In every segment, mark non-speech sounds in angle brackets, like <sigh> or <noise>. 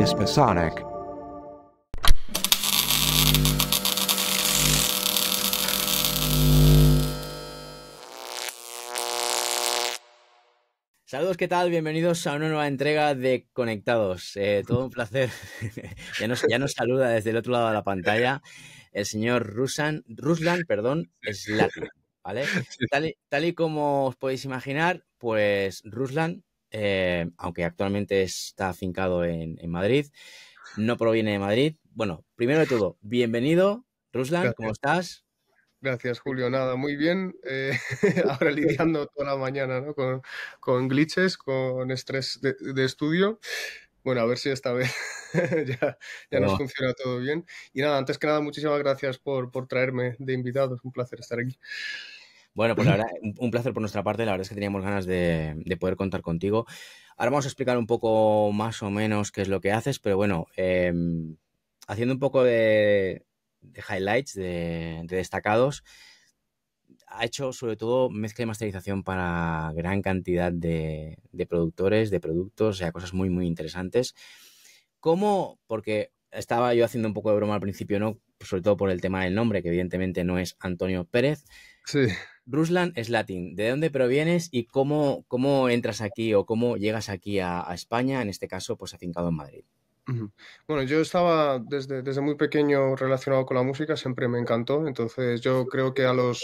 Hispasonic. Saludos, ¿qué tal? Bienvenidos a una nueva entrega de Conectados. Eh, todo un placer. <laughs> ya, nos, ya, nos, saluda desde el otro lado de la pantalla el señor Rusan, Ruslan, perdón, Slatin, ¿vale? tal y como os podéis imaginar, pues Ruslan eh, aunque actualmente está afincado en, Madrid. No proviene de Madrid. Bueno, primero de todo, bienvenido, Ruslan, ¿cómo estás? Gracias, Julio. Nada, muy bien. Eh, <laughs> ahora lidiando toda la mañana ¿no? con, glitches, con estrés de, estudio. Bueno, a ver si esta vez <laughs> ya, ya nos funciona todo bien. Y nada, antes que nada, muchísimas gracias por, traerme de invitado, es Un placer estar aquí. Bueno, pues la verdad, un placer por nuestra parte. La verdad es que teníamos ganas de, poder contar contigo. Ahora vamos a explicar un poco más o menos qué es lo que haces, pero bueno, em, haciendo un poco de, highlights, de, destacados, ha hecho sobre todo mezcla y masterización para gran cantidad de, de productores, de productos, o sea, cosas muy, muy interesantes. ¿Cómo? Porque estaba yo haciendo un poco de broma al principio, ¿no? sobre todo por el tema del nombre, que evidentemente no es Antonio Pérez. Sí. Ruslan latín ¿de dónde provienes y cómo, cómo entras aquí o cómo llegas aquí a, España, en este caso, pues afincado en Madrid? Bueno, yo estaba desde muy pequeño relacionado con la música, siempre me encantó, entonces yo creo que a los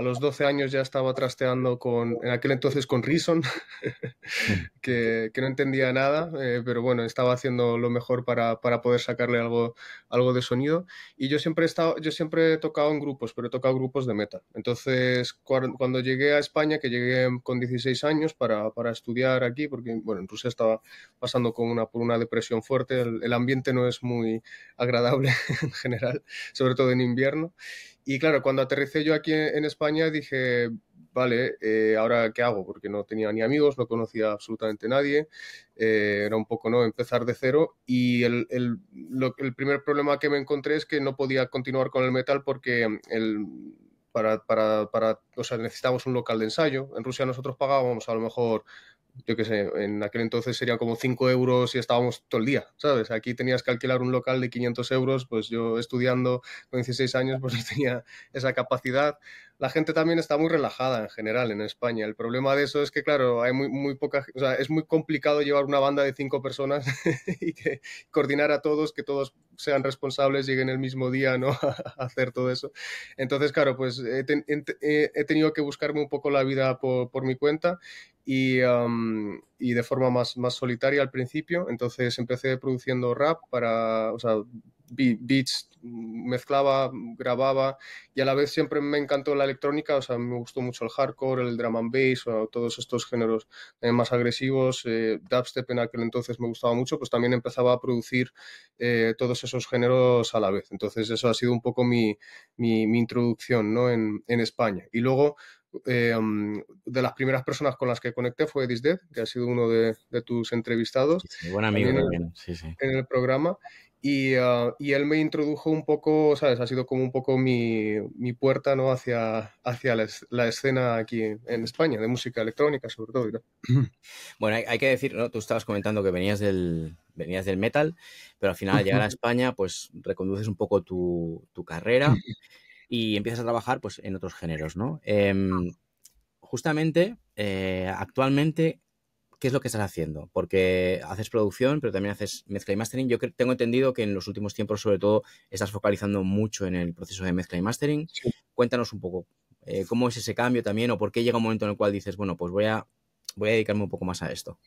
a los 12 años ya estaba trasteando con, en aquel entonces con Reason, <laughs> que, no entendía nada, eh, pero bueno, estaba haciendo lo mejor para, para, poder sacarle algo, algo de sonido. Y yo siempre, he estado, yo siempre he tocado en grupos, pero he tocado grupos de metal. Entonces, cuando llegué a España, que llegué con 16 años para, para, estudiar aquí, porque bueno, en Rusia estaba pasando con una, por una depresión fuerte, el ambiente no es muy agradable <laughs> en general, sobre todo en invierno. Y claro, cuando aterricé yo aquí en España dije, vale, eh, ahora qué hago, porque no tenía ni amigos, no conocía absolutamente nadie, eh, era un poco no empezar de cero y el, el, primer problema que me encontré es que no podía continuar con el metal porque el, para, para, para, o sea, necesitábamos un local de ensayo, en Rusia nosotros pagábamos a lo mejor yo qué sé, en aquel entonces serían como 5 euros y estábamos todo el día, ¿sabes? Aquí tenías que alquilar un local de 500 euros, pues yo estudiando con 16 años, pues <laughs> no tenía esa capacidad, la gente también está muy relajada en general en España. El problema de eso es que, claro, hay muy, poca, es muy complicado llevar una banda de cinco personas <laughs> y que coordinar a todos, que todos sean responsables, lleguen el mismo día, ¿no? <laughs> a hacer todo eso. Entonces, claro, pues he, tenido que buscarme un poco la vida por, mi cuenta y, de forma más, solitaria al principio. Entonces empecé produciendo rap para, o beats, mezclaba, grababa y a la vez siempre me encantó la electrónica, o sea, me gustó mucho el hardcore, el drum and bass, o todos estos géneros eh, más agresivos, eh, dubstep en aquel entonces me gustaba mucho, pues también empezaba a producir eh, todos esos géneros a la vez. Entonces eso ha sido un poco mi, introducción ¿no? en, España. Y luego eh, mm, de las primeras personas con las que conecté fue Disdead, que ha sido uno de, tus entrevistados. buen amigo En el programa. Ah, y, él me introdujo un poco, ¿sabes? Ha sido como un poco mi, mi puerta, ¿no? Hacia, hacia la, escena aquí en, España, de música electrónica sobre todo, ¿no? <clears throat> Bueno, hay, que decir, ¿no? Tú estabas comentando que venías del, venías del metal, pero al final al llegar a España, pues reconduces un poco tu, carrera y empiezas a trabajar, pues, en otros géneros, ¿no? Em, justamente, eh, actualmente, ¿qué es lo que estás haciendo? Porque haces producción, pero también haces mezcla y mastering. Yo tengo entendido que en los últimos tiempos, sobre todo, estás focalizando mucho en el proceso de mezcla y mastering. Cuéntanos un poco eh, cómo es ese cambio también o por qué llega un momento en el cual dices, bueno, pues voy a, voy a dedicarme un poco más a esto.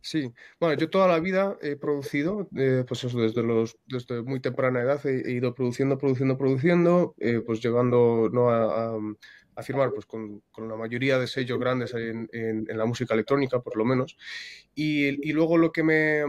Sí, bueno, yo toda la vida he producido, eh, pues eso, desde, los, muy temprana edad he, ido produciendo, produciendo, produciendo, eh, pues llegando ¿no? a afirmar pues, con, la mayoría de sellos grandes en, en, la música electrónica, por lo menos. Y, y luego lo que me...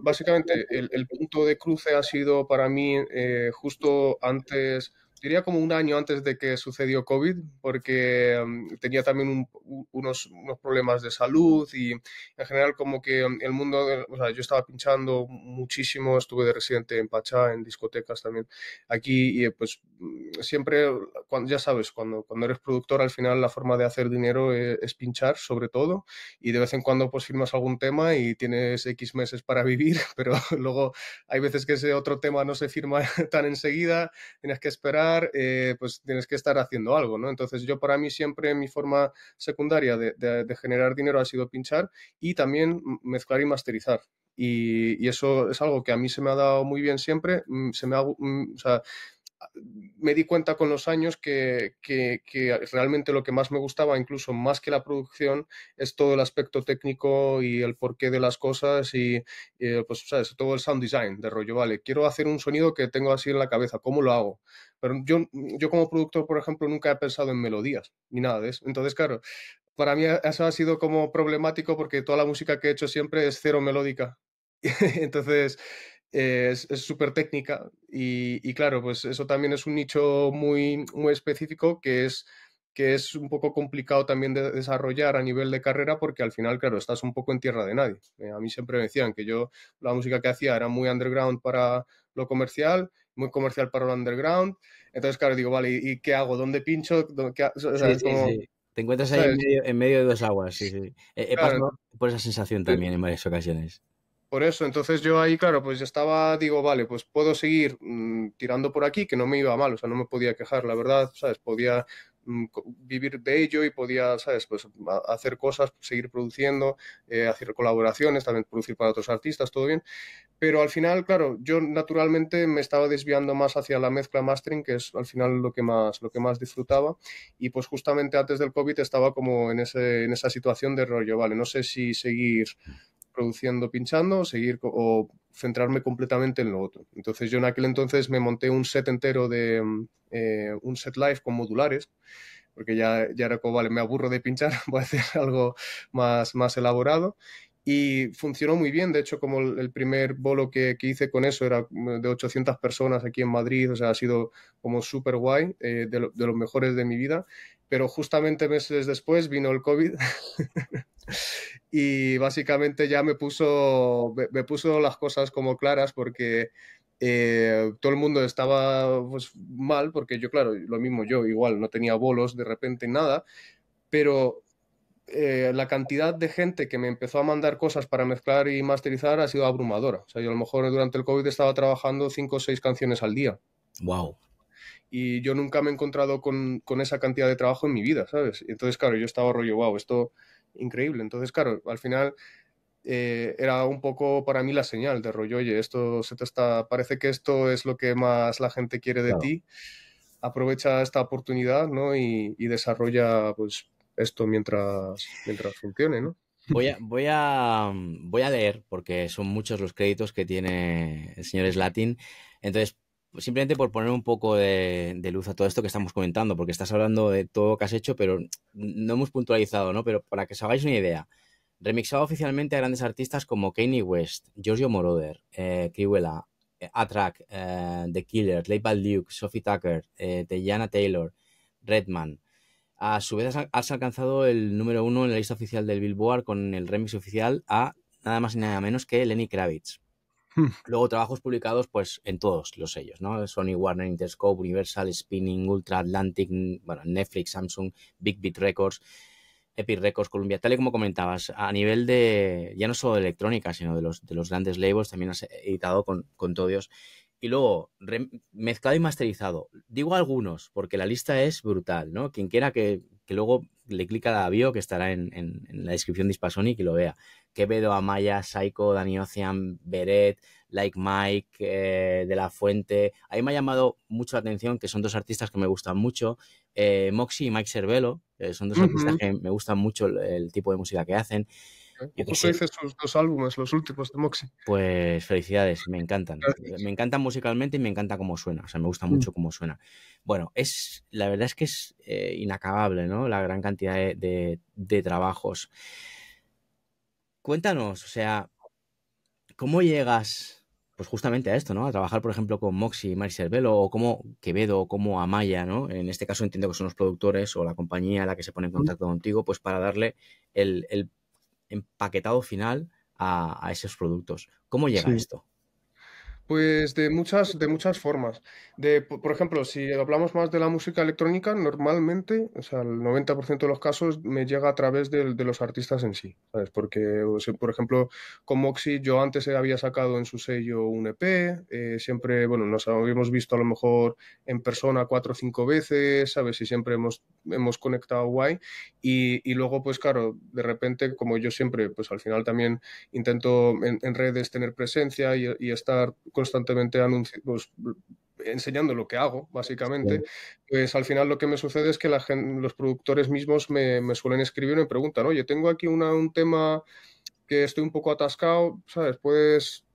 básicamente el, punto de cruce ha sido para mí eh, justo antes diría como un año antes de que sucedió COVID, porque mm, tenía también unos, unos, problemas de salud y en general como que mm, el mundo, eh, o sea, yo estaba pinchando muchísimo, estuve de residente en Pachá, en discotecas también aquí y eh, pues mm, siempre, cuando, ya sabes, cuando, cuando eres productor al final la forma de hacer dinero eh, es pinchar sobre todo y de vez en cuando pues firmas algún tema y tienes X meses para vivir, <laughs> pero luego hay veces que ese otro tema no se firma <laughs> tan enseguida, tienes que esperar eh, pues tienes que estar haciendo algo, ¿no? Entonces yo para mí siempre mi forma secundaria de, generar dinero ha sido pinchar y también mezclar y masterizar. Y, eso es algo que a mí se me ha dado muy bien siempre. Mm, se me ha, mm, me di cuenta con los años que, realmente lo que más me gustaba, incluso más que la producción, es todo el aspecto técnico y el porqué de las cosas y, pues, Todo el sound design de rollo, vale, quiero hacer un sonido que tengo así en la cabeza, ¿cómo lo hago? Pero yo, yo como productor, por ejemplo, nunca he pensado en melodías ni nada de eso. Entonces, claro, para mí eso ha sido como problemático porque toda la música que he hecho siempre es cero melódica. <laughs> Entonces, eh, es súper técnica y, claro, pues eso también es un nicho muy, muy específico que es que es un poco complicado también de desarrollar a nivel de carrera porque al final, claro, estás un poco en tierra de nadie. Eh, a mí siempre me decían que yo la música que hacía era muy underground para lo comercial, muy comercial para lo underground. Entonces, claro, digo, vale, ¿y, qué hago? ¿Dónde pincho? Te encuentras ahí en medio, de dos aguas, sí, He, eh, por esa sensación también en varias ocasiones. Por eso, entonces yo ahí, claro, pues ya estaba, digo, vale, pues puedo seguir mm, tirando por aquí, que no me iba mal, o sea, no me podía quejar, la verdad, ¿sabes? Podía mm, vivir de ello y podía, ¿sabes? Pues mm, hacer cosas, pues, seguir produciendo, eh, hacer colaboraciones, también producir para otros artistas, todo bien. Pero al final, claro, yo naturalmente me estaba desviando más hacia la mezcla mastering, que es al final lo que más, lo que más disfrutaba. Y pues justamente antes del COVID estaba como en, ese, en esa situación de rollo, vale, no sé si seguir produciendo, pinchando, o seguir o centrarme completamente en lo otro. Entonces yo en aquel entonces me monté un set entero de eh, un set live con modulares, porque ya, ya era como, vale, me aburro de pinchar, <laughs> voy a hacer algo más, más elaborado. Y funcionó muy bien, de hecho, como el primer bolo que, hice con eso era mm, de 800 personas aquí en Madrid, o sea, ha sido como súper guay, eh, de los mejores de mi vida, pero justamente meses después vino el COVID <laughs> y básicamente ya me puso, me, puso las cosas como claras porque eh, todo el mundo estaba pues, mal, porque yo, claro, lo mismo yo, igual, no tenía bolos de repente, nada, pero eh, la cantidad de gente que me empezó a mandar cosas para mezclar y masterizar ha sido abrumadora. O sea, yo a lo mejor durante el COVID estaba trabajando cinco o seis canciones al día. ¡Wow! Y yo nunca me he encontrado con, con esa cantidad de trabajo en mi vida, ¿sabes? Entonces, claro, yo estaba rollo, wow, esto increíble. Entonces, claro, al final eh, era un poco para mí la señal de rollo, oye, esto se te está, parece que esto es lo que más la gente quiere de ti. Aprovecha esta oportunidad, ¿no? Y, desarrolla, pues, esto mientras, mientras funcione, ¿no? Voy a, voy, a, voy a leer, porque son muchos los créditos que tiene el señor Slatin. Entonces, pues simplemente por poner un poco de, luz a todo esto que estamos comentando, porque estás hablando de todo que has hecho, pero no hemos puntualizado, ¿no? Pero para que os hagáis una idea, remixado oficialmente a grandes artistas como Kanye West, Giorgio Moroder, eh, A-Track, eh, eh, The Killer, Leigh Duke, Sophie Tucker, eh, Taylor, Redman. A su vez has alcanzado el número uno en la lista oficial del Billboard con el remix oficial a nada más y nada menos que Lenny Kravitz. Hmm. Luego trabajos publicados pues en todos los sellos, ¿no? Sony, Warner, Interscope, Universal, Spinning, Ultra Atlantic, Netflix, Samsung, Big Beat Records, Epic Records, Columbia, tal y como comentabas, a nivel de, ya no solo de electrónica, sino de los, de los grandes labels, también has editado con, con todos Y luego, mezclado y masterizado. Digo algunos, porque la lista es brutal, ¿no? Quien quiera que, luego le clica a la bio que estará en, la descripción de Hispasonic y lo vea. Quevedo, Amaya, Saiko, Dani Ocean, Beret, Like Mike, eh, De La Fuente. Ahí me ha llamado mucho la atención que son dos artistas que me gustan mucho. Eh, Moxie y Mike Cervelo, son dos artistas que me gustan mucho el, tipo de música que hacen. ¿Eh? ¿Cómo hice sus dos álbumes, los últimos de Moxie. Pues felicidades, me encantan. Me encantan musicalmente y me encanta cómo suena. O sea, me gusta mm. mucho cómo suena. Bueno, es la verdad es que es inacabable, ¿no? La gran cantidad de trabajos cuéntanos, o sea, ¿cómo llegas pues justamente a esto, ¿no? A trabajar, por ejemplo, con Moxie y Marisel Velo, o como Quevedo, o como Amaya, ¿no? En este caso entiendo que son los productores o la compañía la que se pone en contacto contigo, pues para darle el, empaquetado final a, esos productos. ¿Cómo llega esto? Pues de muchas, de muchas formas. De, por ejemplo, si hablamos más de la música electrónica, normalmente, o sea, el 90% de los casos me llega a través de, de los artistas en sí, ¿sabes? Porque, por ejemplo, con Moxie yo antes había sacado en su sello un EP, eh, siempre, bueno, nos habíamos visto a lo mejor en persona cuatro o cinco veces, ¿sabes? Y siempre hemos, hemos conectado guay. Y, y luego, pues claro, de repente, como yo siempre, pues al final también intento en, redes tener presencia y estar constantemente pues, enseñando lo que hago, básicamente, pues al final lo que me sucede es que los productores mismos me, suelen escribir y me preguntan, oye, tengo aquí un tema que estoy un poco atascado, ¿sabes? Puedes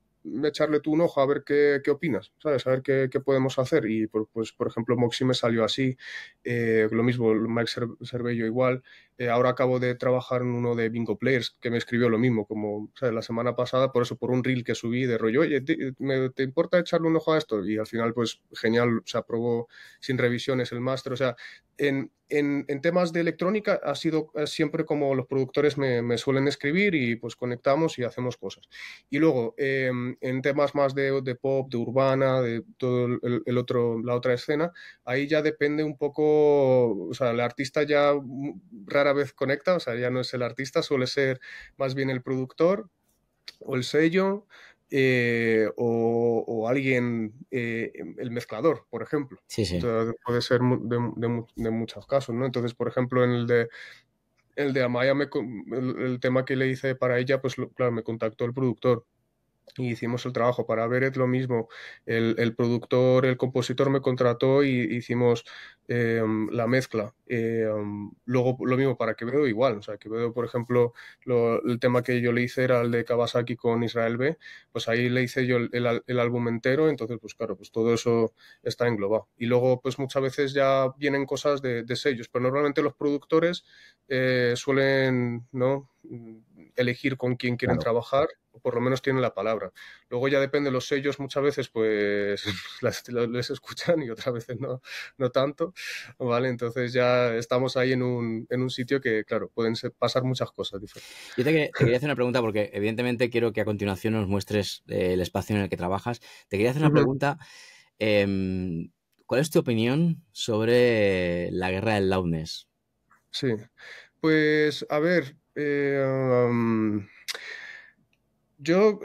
echarle tú un ojo a ver qué, qué opinas, ¿sabes? A ver qué, qué, podemos hacer. Y, pues, por ejemplo, Moxie me salió así, eh, lo mismo, Mike Cervello igual, eh, ahora acabo de trabajar en uno de Bingo Players que me escribió lo mismo, como sea, la semana pasada, por eso, por un reel que subí de rollo, oye, ¿te, importa echarle un ojo a esto? Y al final, pues genial, se aprobó sin revisiones el máster. O sea, en, en, en, temas de electrónica ha sido eh, siempre como los productores me, me suelen escribir y pues conectamos y hacemos cosas. Y luego, em, en temas más de, de, pop, de urbana, de todo el, el, otro, la otra escena, ahí ya depende un poco, o sea, el artista ya mm, rara vez conecta, o sea, ya no es el artista, suele ser más bien el productor o el sello eh, o, alguien, eh, el mezclador, por ejemplo. Sí, puede ser de, muchos casos, ¿no? Entonces, por ejemplo, en el de, el de Amaya, el, tema que le hice para ella, pues claro, me contactó el productor y hicimos el trabajo. Para es lo mismo, el, productor, el compositor me contrató y hicimos em, la mezcla. Em, luego lo mismo para Quevedo igual, o sea, que veo, por ejemplo, el tema que yo le hice era el de Kawasaki con Israel B, pues ahí le hice yo el, el, álbum entero, entonces pues claro, pues todo eso está englobado. Y luego pues muchas veces ya vienen cosas de, sellos, pero normalmente los productores eh, suelen, ¿no? elegir con quién quieren trabajar, o por lo menos tienen la palabra. Luego ya depende, los sellos muchas veces pues <laughs> les escuchan y otras veces no, no tanto, ¿vale? Entonces ya estamos ahí en un, sitio que, claro, pueden pasar muchas cosas diferentes. Yo te, quería hacer una pregunta porque evidentemente quiero que a continuación nos muestres eh, el espacio en el que trabajas. Te quería hacer una pregunta. Em, ¿Cuál es tu opinión sobre la guerra del loudness? Sí, pues a ver, eh, yo,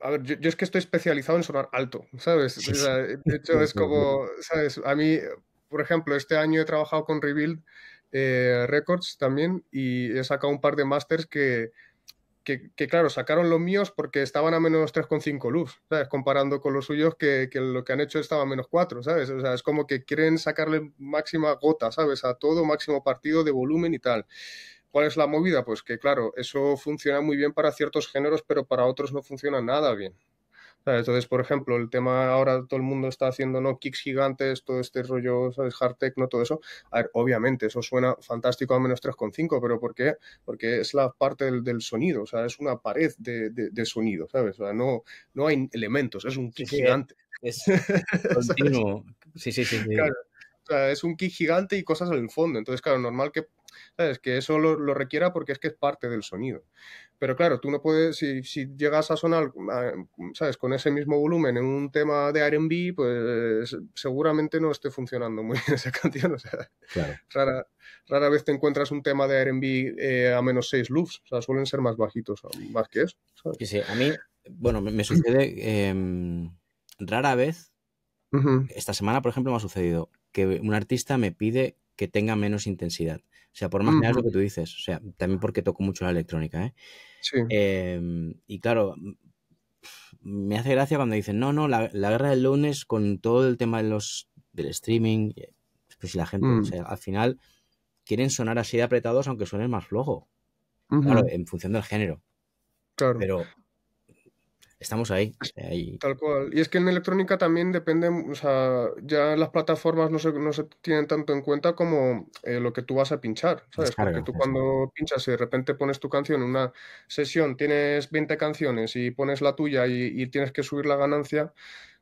a ver, yo, es que estoy especializado en sonar alto, ¿sabes? de <laughs> hecho, es como, ¿sabes? A mí, por ejemplo, este año he trabajado con Rebuild eh, Records también y he sacado un par de masters que, claro, sacaron los míos porque estaban a menos 3,5 luz, ¿sabes? Comparando con los suyos que, que, lo que han hecho estaba a menos 4, ¿sabes? O sea, es como que quieren sacarle máxima gota, ¿sabes? A todo, máximo partido de volumen y tal. ¿Cuál es la movida? Pues que claro, eso funciona muy bien para ciertos géneros, pero para otros no funciona nada bien. Entonces, por ejemplo, el tema ahora todo el mundo está haciendo ¿no? kicks gigantes, todo este rollo, ¿sabes? Hard ¿no? todo eso. A ver, obviamente, eso suena fantástico a menos 3,5, pero ¿por qué? Porque es la parte del, sonido, o sea, es una pared de, sonido, ¿sabes? O sea, no, no hay elementos, es un kick gigante. Es <laughs> continuo. sí, sí, sí es un kick gigante y cosas en el fondo. Entonces, claro, normal que, ¿sabes? que eso lo, requiera porque es que es parte del sonido. Pero claro, tú no puedes, si, llegas a sonar, ¿sabes? Con ese mismo volumen en un tema de RB, pues seguramente no esté funcionando muy bien <laughs> esa canción. rara, vez te encuentras un tema de RB eh, a menos 6 loops. O sea, suelen ser más bajitos, más que eso. a mí, bueno, me, sucede em, rara vez. Esta semana, por ejemplo, me ha sucedido un artista me pide que tenga menos intensidad. O sea, por más lo que tú dices, o sea, también porque toco mucho la electrónica, ¿eh? em, y claro, me hace gracia cuando dicen, no, no, la, guerra del lunes con todo el tema de los, del streaming, pues la gente, mm. al final quieren sonar así de apretados aunque suenen más flojo. Claro, en función del género. Claro. Pero estamos ahí, Tal cual. Y es que en electrónica también depende, o sea, ya las plataformas no se, no se tienen tanto en cuenta como eh, lo que tú vas a pinchar, ¿sabes? Porque tú cuando pinchas y de repente pones tu canción en una sesión, tienes 20 canciones y pones la tuya y, tienes que subir la ganancia,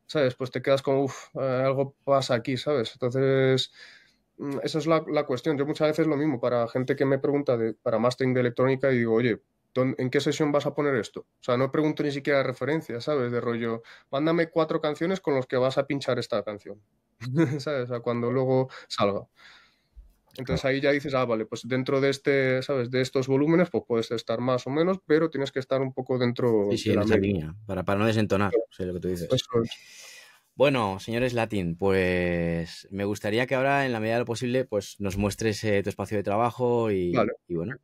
¿sabes? Pues te quedas como, uff, eh, algo pasa aquí, ¿sabes? Entonces... Mm, esa es la, la cuestión. Yo muchas veces lo mismo para gente que me pregunta de, para mastering de electrónica y digo, oye, ¿en qué sesión vas a poner esto? O sea, no pregunto ni siquiera referencias, ¿sabes? De rollo, mándame cuatro canciones con las que vas a pinchar esta canción, <laughs> ¿sabes? O sea, cuando luego salga. Entonces ahí ya dices, ah, vale, pues dentro de este, ¿sabes? De estos volúmenes, pues puedes estar más o menos, pero tienes que estar un poco dentro sí, sí, de la línea, para, no desentonar, lo que tú dices. bueno, señores Latin, pues me gustaría que ahora, en la medida de lo posible, pues nos muestres eh, tu espacio de trabajo y, y bueno.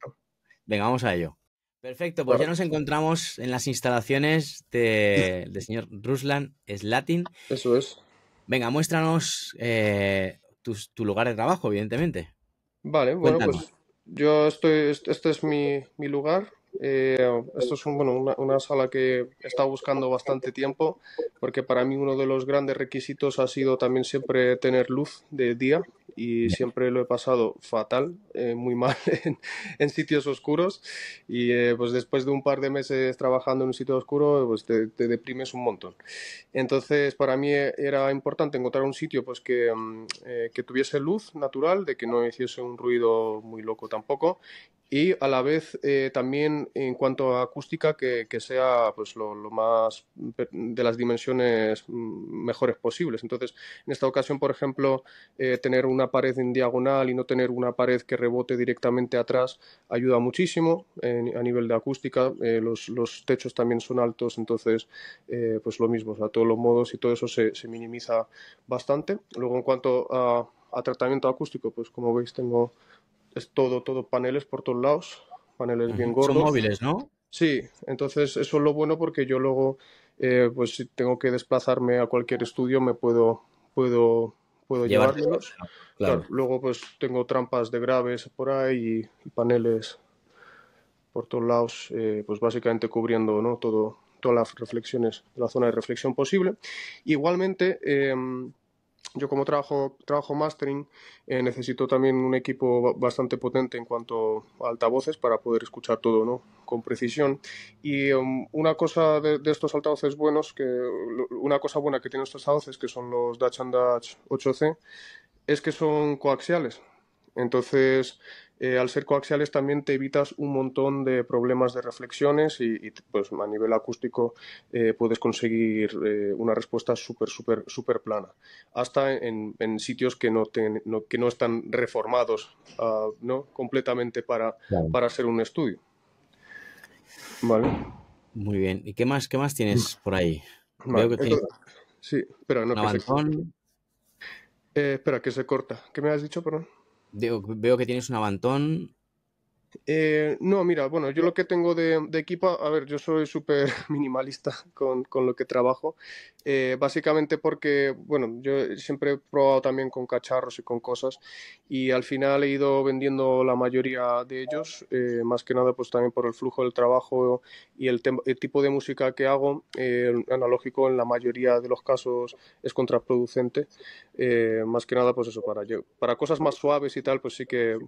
Venga, vamos a ello. Perfecto, pues ya nos encontramos en las instalaciones del señor Ruslan Slatin. Eso es. Venga, muéstranos eh, tu, lugar de trabajo, evidentemente. Vale, bueno, pues yo estoy, este es mi, mi lugar, eh, esto es una, sala que he estado buscando bastante tiempo porque para mí uno de los grandes requisitos ha sido también siempre tener luz de día y siempre lo he pasado fatal, eh, muy mal <laughs> en, sitios oscuros y eh, pues después de un par de meses trabajando en un sitio oscuro pues te, deprimes un montón. Entonces para mí era importante encontrar un sitio pues que, mm, que tuviese luz natural, de que no hiciese un ruido muy loco tampoco y a la vez eh, también en cuanto a acústica que, sea pues, lo, más de las dimensiones mm, mejores posibles entonces en esta ocasión por ejemplo eh, tener una pared en diagonal y no tener una pared que rebote directamente atrás ayuda muchísimo a nivel de acústica eh, los, techos también son altos entonces pues lo mismo a todos los modos y todo eso se, minimiza bastante luego en cuanto a tratamiento acústico pues como veis tengo es todo, todo paneles por todos lados, paneles bien gordos. móviles, ¿no? Sí, entonces eso es lo bueno porque yo luego, eh, pues si tengo que desplazarme a cualquier estudio, me puedo, puedo, puedo luego pues tengo trampas de graves por ahí y, paneles por todos lados, eh, pues básicamente cubriendo ¿no? todo, todas las reflexiones, la zona de reflexión posible. Igualmente, em, yo como trabajo, mastering, eh, necesito también un equipo bastante potente en cuanto a altavoces para poder escuchar todo ¿no? con precisión. Y em, una cosa de, estos altavoces buenos, que, una cosa buena que tienen estos altavoces, que son los Dutch and Dutch 8C, es que son coaxiales. Entonces, eh, al ser coaxiales también te evitas un montón de problemas de reflexiones y, pues a nivel acústico eh, puedes conseguir eh, una respuesta súper, súper, súper plana. Hasta en, sitios que no, que no están reformados ah, ¿no? completamente para, para ser un estudio. Vale. Muy bien. ¿Y qué más, qué más tienes mm. por ahí? Sí, pero no, espera, que se corta. ¿Qué me has dicho, perdón? Veo, que tienes un avantón eh, no, mira, bueno, yo lo que tengo de, equipo, a ver, yo soy súper <laughs> minimalista con, lo que trabajo, eh, básicamente porque, bueno, yo siempre he probado también con cacharros y con cosas y al final he ido vendiendo la mayoría de ellos, eh, más que nada pues también por el flujo del trabajo y el, tipo de música que hago, analógico en la mayoría de los casos es contraproducente, más que nada pues eso, para, para cosas más suaves y tal, pues sí que,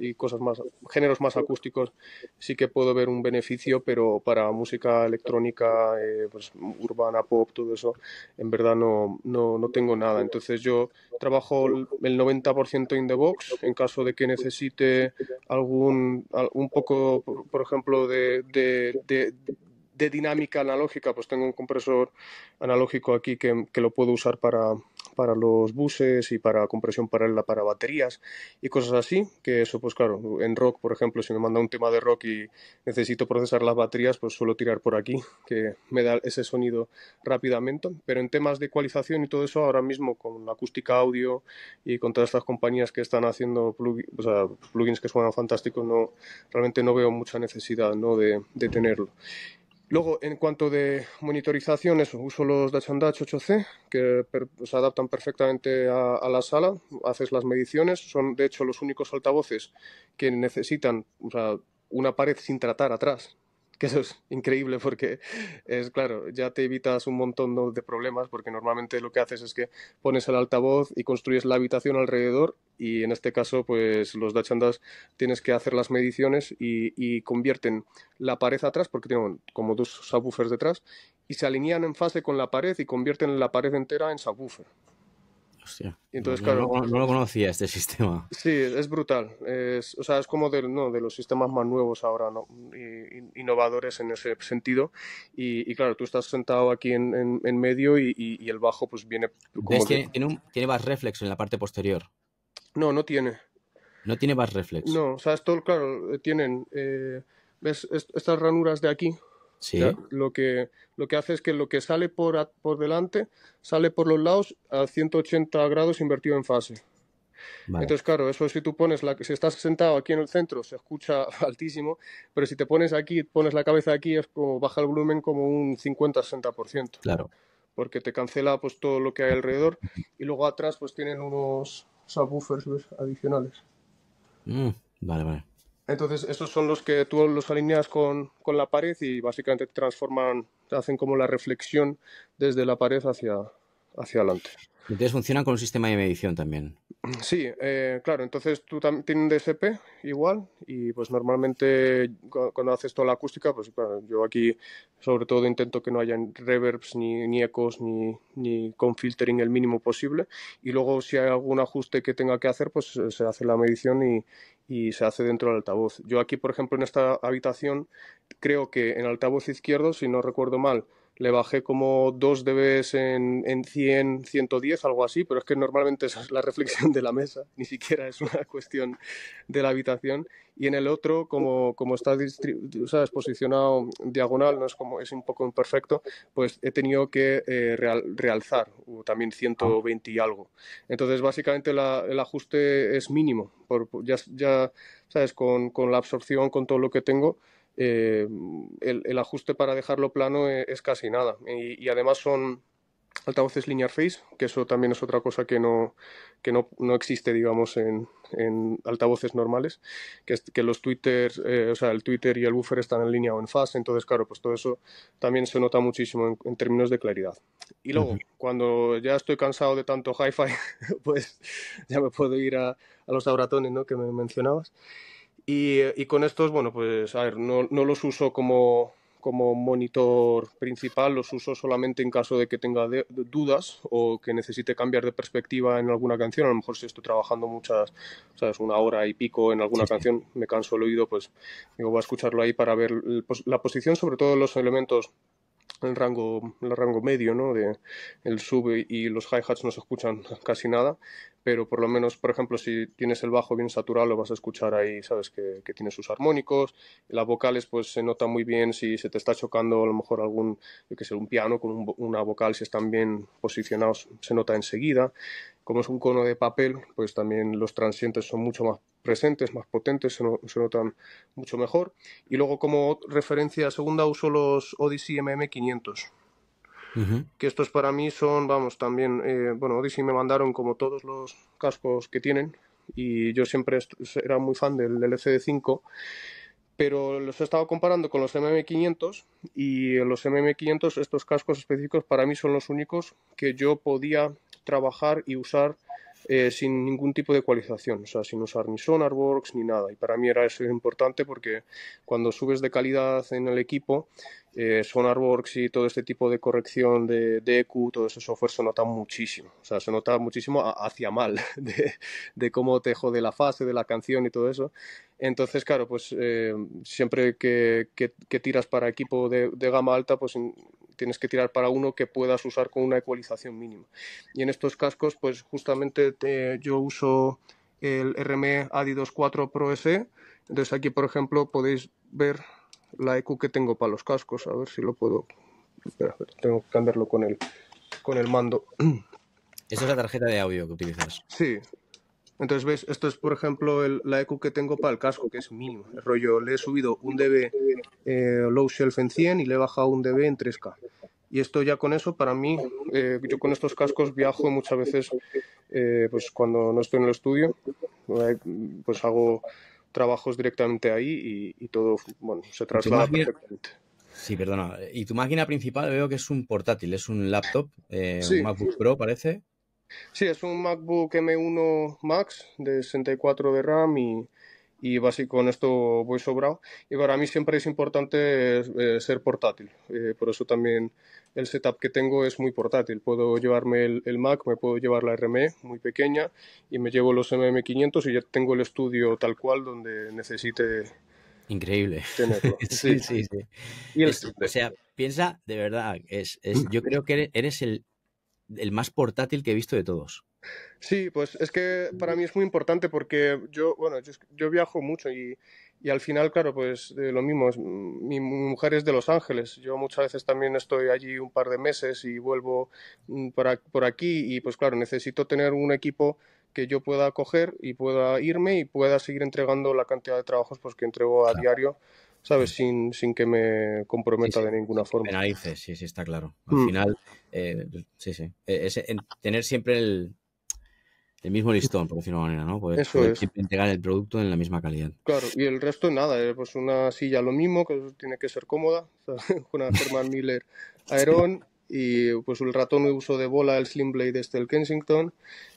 y cosas más generales más acústicos sí que puedo ver un beneficio, pero para música electrónica, eh, pues, urbana, pop, todo eso, en verdad no, no, no tengo nada. Entonces yo trabajo el 90% in the box. En caso de que necesite algún, un poco, por ejemplo, de de dinámica analógica, pues tengo un compresor analógico aquí que, lo puedo usar para, para, los buses y para compresión paralela para baterías y cosas así, que eso pues claro, en rock por ejemplo, si me manda un tema de rock y necesito procesar las baterías, pues suelo tirar por aquí, que me da ese sonido rápidamente, pero en temas de ecualización y todo eso, ahora mismo con la acústica audio y con todas estas compañías que están haciendo plugins que suenan fantásticos, no, realmente no veo mucha necesidad ¿no? de, de tenerlo. Luego, en cuanto de monitorización, uso los Dachandach 8C, que se adaptan perfectamente a, la sala, haces las mediciones, son de hecho los únicos altavoces que necesitan una pared sin tratar atrás, que eso es increíble porque es claro, ya te evitas un montón de problemas porque normalmente lo que haces es que pones el altavoz y construyes la habitación alrededor y en este caso pues los dachandas tienes que hacer las mediciones y, y convierten la pared atrás porque tienen como dos subwoofers detrás y se alinean en fase con la pared y convierten la pared entera en subwoofer no, lo conocía este sistema. Sí, es brutal. Es, o sea, es como de, los sistemas más nuevos ahora, ¿no? innovadores en ese sentido. Y, claro, tú estás sentado aquí en, medio y, el bajo pues viene... Como que... tiene, más reflex en la parte posterior. No, no tiene. No tiene más reflex. No, o sea, esto, claro, tienen... Eh, ¿Ves estas ranuras de aquí? Sí. lo, que, lo que hace es que lo que sale por, por delante sale por los lados a 180 grados invertido en fase. Entonces, claro, eso si tú pones la si estás sentado aquí en el centro se escucha <laughs> altísimo, pero si te pones aquí, pones la cabeza aquí, es como baja el volumen como un 50-60%. Claro. Porque te cancela pues todo lo que hay alrededor y luego atrás pues tienen unos subwoofers adicionales. Mm, vale, vale. Entonces, estos son los que tú los alineas con, con la pared y básicamente transforman, hacen como la reflexión desde la pared hacia, hacia adelante. Entonces funcionan con un sistema de medición también. Sí, eh, claro, entonces tú tienes un igual y pues normalmente cuando, haces toda la acústica, pues yo aquí sobre todo intento que no haya reverbs ni, ni ecos ni, con filtering el mínimo posible y luego si hay algún ajuste que tenga que hacer, pues eh, se hace la medición y, y se hace dentro del altavoz. Yo aquí, por ejemplo, en esta habitación creo que en el altavoz izquierdo, si no recuerdo mal, le bajé como dos dBs en, en 100, 110, algo así, pero es que normalmente esa es la reflexión de la mesa, ni siquiera es una cuestión de la habitación. Y en el otro, como, como está posicionado diagonal, no es como es un poco imperfecto, pues he tenido que eh, realzar o uh, también 120 y algo. Entonces, básicamente el ajuste es mínimo, por, ya, ya, sabes, con, con la absorción, con todo lo que tengo, eh, el, ajuste para dejarlo plano eh, es, casi nada. Y, además son altavoces linear face, que eso también es otra cosa que no, que no, no existe, digamos, en, altavoces normales, que, que los Twitter, eh, o sea, el Twitter y el buffer están en línea o en fase entonces, claro, pues todo eso también se nota muchísimo en, términos de claridad. Y luego, cuando ya estoy cansado de tanto hi-fi, <laughs> pues ya me puedo ir a, los auratones, ¿no?, que me mencionabas. Y, y con estos, bueno, pues a ver, no, no los uso como, monitor principal, los uso solamente en caso de que tenga dudas o que necesite cambiar de perspectiva en alguna canción. A lo mejor si estoy trabajando muchas, sabes, una hora y pico en alguna canción, me canso el oído, pues digo, voy a escucharlo ahí para ver la posición, sobre todo los elementos el rango, el rango medio, ¿no? De el sub y los hi-hats no se escuchan <laughs> casi nada, pero por lo menos, por ejemplo, si tienes el bajo bien saturado, lo vas a escuchar ahí, sabes que, tiene sus armónicos, las vocales pues se nota muy bien si se te está chocando a lo mejor algún, que sé, un piano con una vocal, si están bien posicionados, se nota enseguida, como es un cono de papel, pues también los transientes son mucho más presentes, más potentes, se, notan mucho mejor. Y luego como referencia segunda uso los Odyssey MM500. Que estos para mí son, vamos, también, eh, bueno, Odyssey me mandaron como todos los cascos que tienen y yo siempre era muy fan del LCD5 pero los he estado comparando con los MM500 y los MM500, estos cascos específicos, para mí son los únicos que yo podía trabajar y usar eh, sin ningún tipo de ecualización, o sea, sin usar ni Sonarworks ni nada. Y para mí era eso importante porque cuando subes de calidad en el equipo, eh, Sonarworks y todo este tipo de corrección de, de, EQ, todo ese software se nota muchísimo, o sea, se nota muchísimo hacia mal <laughs> de, cómo te jode la fase de la canción y todo eso. Entonces, claro, pues eh, siempre que, que, tiras para equipo de, de, gama alta, pues tienes que tirar para uno que puedas usar con una ecualización mínima. Y en estos cascos, pues justamente eh, yo uso el RM Adi 24 Pro S. entonces aquí, por ejemplo, podéis ver la EQ que tengo para los cascos, a ver si lo puedo... Espera, tengo que cambiarlo con el, con el mando. <clears throat> Esa es la tarjeta de audio que utilizas. Sí, entonces, ¿ves? Esto es, por ejemplo, el, la EQ que tengo para el casco, que es mínimo. El rollo, le he subido un dB eh, low shelf en 100 y le he bajado un dB en 3K. Y esto ya con eso, para mí, eh, yo con estos cascos viajo muchas veces, eh, pues cuando no estoy en el estudio, pues hago trabajos directamente ahí y, todo, bueno, se traslada perfectamente. Sí, perdona. Y tu máquina principal veo que es un portátil, es un laptop, un MacBook Pro, parece. Sí, es un MacBook M1 Max de 64 de RAM y, y básicamente con esto voy sobrado. Y para mí siempre es importante eh, ser portátil, eh, por eso también el setup que tengo es muy portátil. Puedo llevarme el, Mac, me puedo llevar la RME muy pequeña y me llevo los MM500 y ya tengo el estudio tal cual donde necesite. Increíble. <laughs> sí, sí, sí. o sea, piensa de verdad, yo creo que eres el el más portátil que he visto de todos. Sí, pues es que para mí es muy importante porque yo, bueno, yo, viajo mucho y, y, al final, claro, pues eh, lo mismo, mm, mi, mujer es de Los Ángeles, yo muchas veces también estoy allí un par de meses y vuelvo mm, por, aquí y pues claro, necesito tener un equipo que yo pueda coger y pueda irme y pueda seguir entregando la cantidad de trabajos pues, que entrego a diario, ¿sabes? Mm. Sin, sin, que me comprometa de ninguna forma. Penalices, sí, sí, está claro. Al mm. final, eh, sí, sí. E, es, tener siempre el, el mismo listón, por decirlo de una manera, ¿no? Eso es. siempre entregar el producto en la misma calidad. Claro, y el resto nada, eh, pues una silla lo mismo, que tiene que ser cómoda, <laughs> una Herman <laughs> Miller Aeron y pues el ratón de uso de bola, el Slim Blade este, el Kensington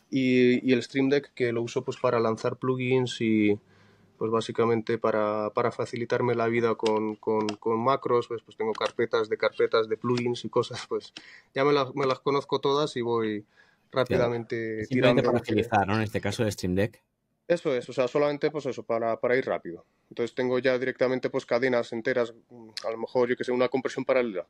y, y, el Stream Deck que lo uso pues para lanzar plugins y pues básicamente para, para facilitarme la vida con, con, macros, pues, pues, tengo carpetas de carpetas de plugins y cosas, pues ya me las, conozco todas y voy rápidamente tirando. para utilizar, este En este caso el Stream Deck. Eso es, o sea, solamente pues eso, para, para, ir rápido. Entonces tengo ya directamente pues cadenas enteras, a lo mejor yo que sé, una compresión paralela.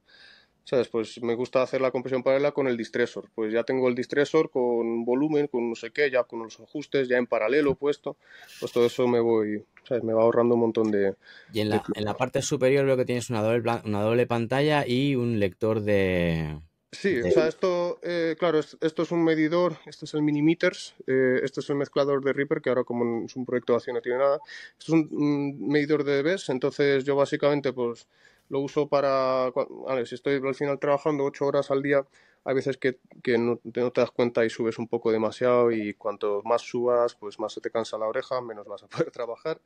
¿Sabes? Pues me gusta hacer la compresión paralela con el distresor. Pues ya tengo el distresor con volumen, con no sé qué, ya con los ajustes, ya en paralelo puesto. Pues todo eso me voy, ¿sabes? Me va ahorrando un montón de... Y en la, en la parte superior veo que tienes una doble, una doble pantalla y un lector de... Sí, o sea, esto, eh, claro, esto es un medidor, este es el Minimeters, eh, este es el mezclador de Reaper, que ahora como es un proyecto de no tiene nada. Esto es un, medidor de BES, entonces yo básicamente pues lo uso para, a ver, si estoy al final trabajando ocho horas al día, hay veces que, no, te das cuenta y subes un poco demasiado y cuanto más subas, pues más se te cansa la oreja, menos vas a <laughs> poder trabajar.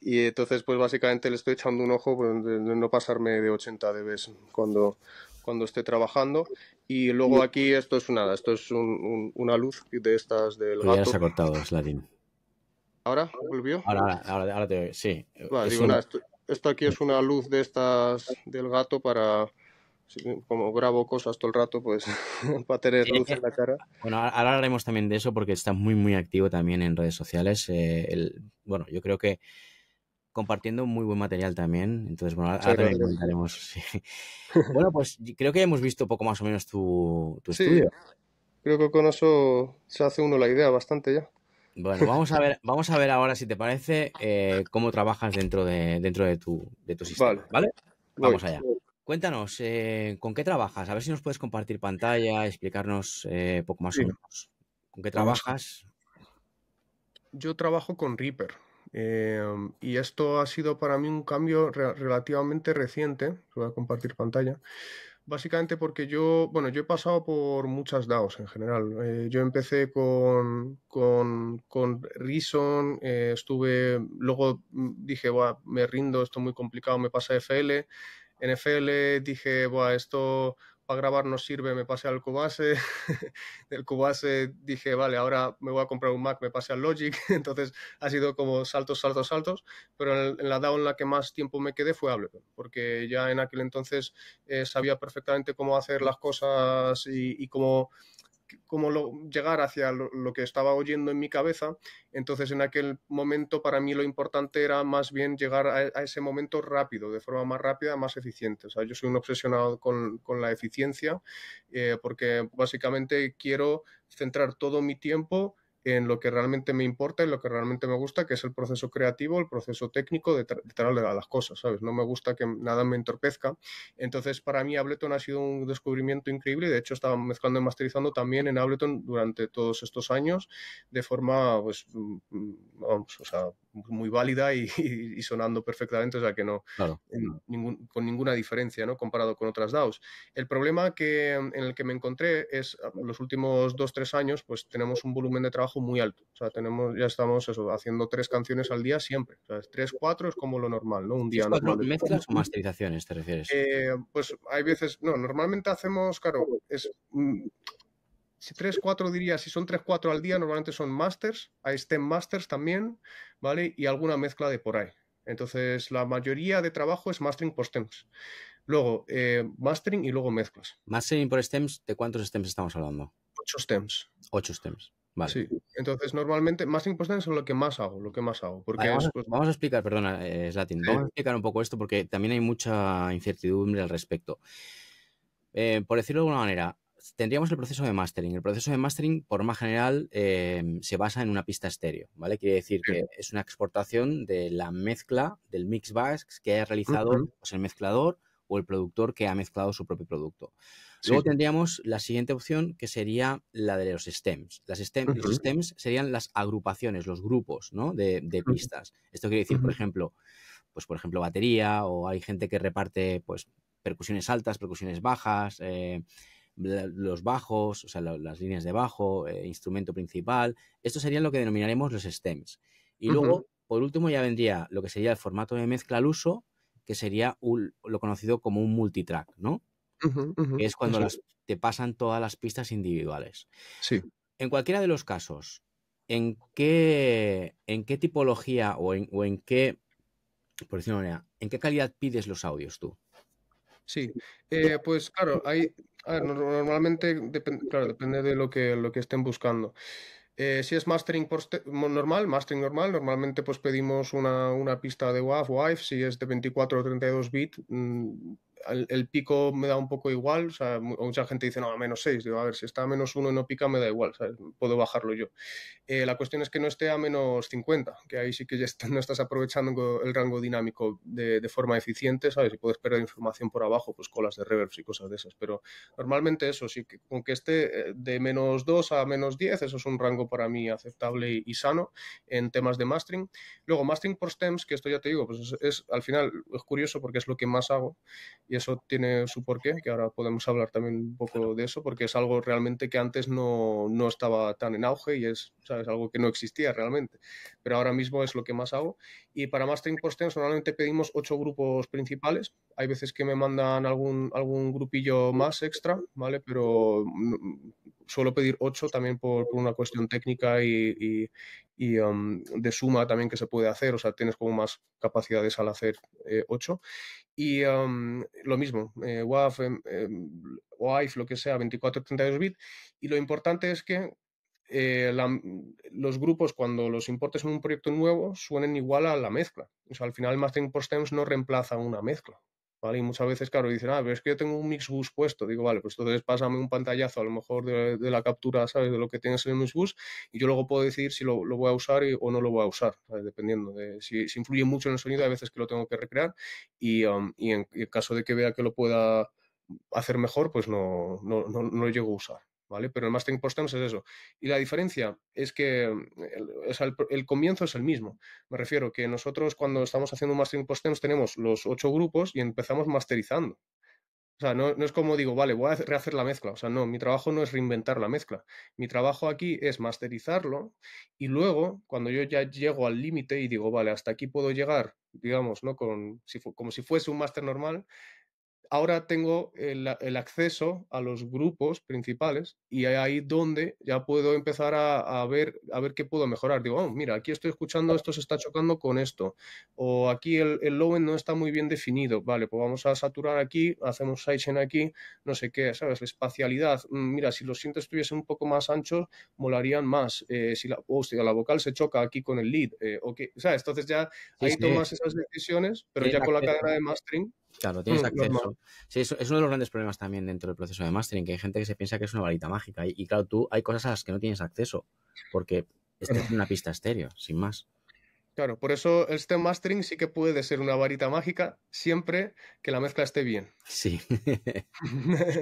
Y entonces, pues básicamente le estoy echando un ojo pues, de, no pasarme de 80 de cuando, cuando esté trabajando. Y luego aquí esto es nada, esto es una luz de estas del gato. Ya se ha cortado, Sladin. ¿Ahora? ¿Volvió? Ahora, te sí. digo, nada, esto aquí es una luz de estas del gato para, como grabo cosas todo el rato, pues <laughs> para tener luz en la cara. Bueno, ahora hablaremos también de eso porque está muy, muy activo también en redes sociales. Eh, el, bueno, yo creo que compartiendo muy buen material también. Entonces, bueno, ahora también comentaremos. <laughs> bueno, pues creo que ya hemos visto poco más o menos tu, estudio. Creo que con eso se hace uno la idea bastante ya. Bueno, vamos a ver, vamos a ver ahora si te parece eh, cómo trabajas dentro de, dentro de tu, de tu sistema. Vale. Vamos allá. Cuéntanos, eh, ¿con qué trabajas? A ver si nos puedes compartir pantalla, explicarnos eh, poco más ¿Con qué trabajas? Yo trabajo con Reaper. y esto ha sido para mí un cambio relativamente reciente. Voy a compartir pantalla. Básicamente porque yo, bueno, yo he pasado por muchas DAOs en general. Eh, yo empecé con, con, con Reason, eh, estuve, luego dije, Buah, me rindo, esto es muy complicado, me pasa FL. En FL dije, Buah, esto para grabar no sirve, me pasé al Cubase, <laughs> del Cubase dije, vale, ahora me voy a comprar un Mac, me pasé al Logic, <laughs> entonces ha sido como saltos, saltos, saltos, pero en, la DAO en la que más tiempo me quedé fue Ableton, porque ya en aquel entonces eh, sabía perfectamente cómo hacer las cosas y cómo cómo llegar hacia lo, que estaba oyendo en mi cabeza. Entonces, en aquel momento, para mí lo importante era más bien llegar a, ese momento rápido, de forma más rápida, más eficiente. O sea, yo soy un obsesionado con, la eficiencia, eh, porque básicamente quiero centrar todo mi tiempo en lo que realmente me importa y lo que realmente me gusta, que es el proceso creativo, el proceso técnico de, traerle a las cosas, ¿sabes? No me gusta que nada me entorpezca. Entonces, para mí, Ableton ha sido un descubrimiento increíble. De hecho, estaba mezclando y masterizando también en Ableton durante todos estos años de forma, pues, mm, mm, o sea, muy válida <laughs> y, sonando perfectamente, o sea, que no, con ninguna diferencia, ¿no? Comparado con otras DAOs. El problema que, en el que me encontré es, los últimos dos, tres años, pues tenemos un volumen de trabajo muy alto. O sea, tenemos, ya estamos haciendo tres canciones al día siempre. O tres, cuatro es como lo normal, ¿no? Un día normal. ¿Mezclas o masterizaciones te refieres? Eh, pues hay veces, no, normalmente hacemos, claro, es mm, si 3, 4 diría, si son tres 4 al día, normalmente son masters, hay STEM masters también, ¿vale? Y alguna mezcla de por ahí. Entonces, la mayoría de trabajo es mastering por stems. Luego, eh, mastering y luego mezclas. Mastering por stems, ¿de cuántos stems estamos hablando? Ocho stems. Ocho stems. Vale. Sí, entonces normalmente más importante es lo que más hago, lo que más hago. Porque pues vamos, a explicar, perdona, es eh, vamos a explicar un poco esto porque también hay mucha incertidumbre al respecto. Eh, por decirlo de alguna manera, tendríamos el proceso de mastering. El proceso de mastering, por más general, em, se basa en una pista estéreo, ¿vale? Quiere decir que es una exportación de la mezcla del mix que ha realizado pues, el mezclador o el productor que ha mezclado su propio producto. Luego tendríamos la siguiente opción que sería la de los stems. Las Los stems serían las agrupaciones, los grupos ¿no? de, pistas. Esto quiere decir, por ejemplo, pues por ejemplo batería o hay gente que reparte pues percusiones altas, percusiones bajas, eh, los bajos, o sea, las líneas de bajo, eh, instrumento principal. Esto serían lo que denominaremos los stems. Y luego, por último, ya vendría lo que sería el formato de mezcla al uso, que sería lo conocido como un multitrack, ¿no? es cuando te pasan todas las pistas individuales. Sí. En cualquiera de los casos, ¿en qué, en qué tipología o en, o en qué, por en qué calidad pides los audios tú? Sí, eh, pues claro, hay, normalmente depende de lo que, lo que estén buscando. Eh, si es mastering normal, mastering normal, normalmente pues pedimos una, pista de WAV WIFE, si es de 24 o 32 bits, mm, el, pico me da un poco igual, mucha gente dice, no, a menos 6, digo, a ver, si está a menos 1 y no pica, me da igual, puedo bajarlo yo. Eh, la cuestión es que no esté a menos 50, que ahí sí que ya <laughs> no estás aprovechando el rango dinámico de, forma eficiente, ¿sabes? si puedes perder información por abajo, pues colas de reverbs y cosas de esas, pero normalmente eso, sí que con que esté eh, de menos 2 a menos 10, eso es un rango para mí aceptable y, sano en temas de mastering. Luego, mastering por stems, que esto ya te digo, pues al final es curioso porque es lo que más hago y eso tiene su porqué, que ahora podemos hablar también un poco de eso, porque es algo realmente que antes no, estaba tan en auge y es algo que no existía realmente, pero ahora mismo es lo que más hago. Y para Mastering Post normalmente pedimos ocho grupos principales, hay veces que me mandan algún, algún grupillo más extra, ¿vale? Pero mm, suelo pedir 8 también por, una cuestión técnica y, um, de suma también que se puede hacer, o sea, tienes como más capacidades al hacer eh, 8. Y um, lo mismo, eh, WAF, eh, lo que sea, 24, 32 bits. Y lo importante es que eh, mm, los grupos cuando los importes en un proyecto nuevo suenen igual a la mezcla. O sea, al final el mastering temps no reemplaza una mezcla. Y muchas veces, claro, dicen, ah, pero es que yo tengo un Mixbus puesto. Digo, vale, pues entonces pásame un pantallazo a lo mejor de, la captura, ¿sabes? De lo que tienes en el Mixbus y yo luego puedo decidir si lo, voy a usar o no lo voy a usar, Dependiendo de si, influye mucho en el sonido, hay veces que lo tengo que recrear um, y, en, caso de que vea que lo pueda hacer mejor, pues no, no, no lo llego a usar. Pero el mastering post es eso. Y la diferencia es que mm, el, comienzo es el mismo. Me refiero que nosotros cuando estamos haciendo un mastering post tenemos los ocho grupos y empezamos masterizando. O sea, no, es como digo, vale, voy a rehacer la mezcla. O sea, no, mi trabajo no es reinventar la mezcla. Mi trabajo aquí es masterizarlo y luego, cuando yo ya llego al límite y digo, vale, hasta aquí puedo llegar, digamos, ¿no? Con, como si fuese un máster normal, ahora tengo el, acceso a los grupos principales y ahí donde ya puedo empezar a, ver, a ver qué puedo mejorar. Digo, oh, mira, aquí estoy escuchando, esto se está chocando con esto. O aquí el, low end no está muy bien definido. Vale, pues vamos a saturar aquí, hacemos sidechain aquí, no sé qué, ¿sabes? La espacialidad. Mm, mira, si los sientes estuviesen un poco más anchos, molarían más. Eh, si la, hostia, la vocal se choca aquí con el lead. Eh, o sea, entonces ya ahí tomas esas decisiones, pero ya con la cadena de mastering Claro, mm, tienes acceso. Sí, es, uno de los grandes problemas también dentro del proceso de mastering, que hay gente que se piensa que es una varita mágica. Y, y claro, tú hay cosas a las que no tienes acceso, porque estás en una pista estéreo, sin más. Claro, por eso el stem mastering sí que puede ser una varita mágica siempre que la mezcla esté bien. <laughs> Sí.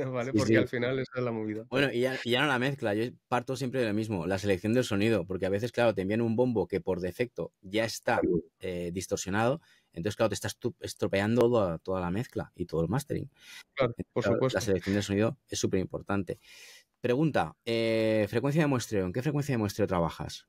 vale, porque al final esa es la movida. Bueno, y ya, no la mezcla, yo parto siempre de lo mismo, la selección del sonido, porque a veces, claro, te envían un bombo que por defecto ya está eh, distorsionado, entonces, claro, te estás estropeando toda, la mezcla y todo el mastering. Claro, por supuesto. La selección del sonido es súper importante. Pregunta, eh, frecuencia de muestreo, ¿en qué frecuencia de muestreo trabajas?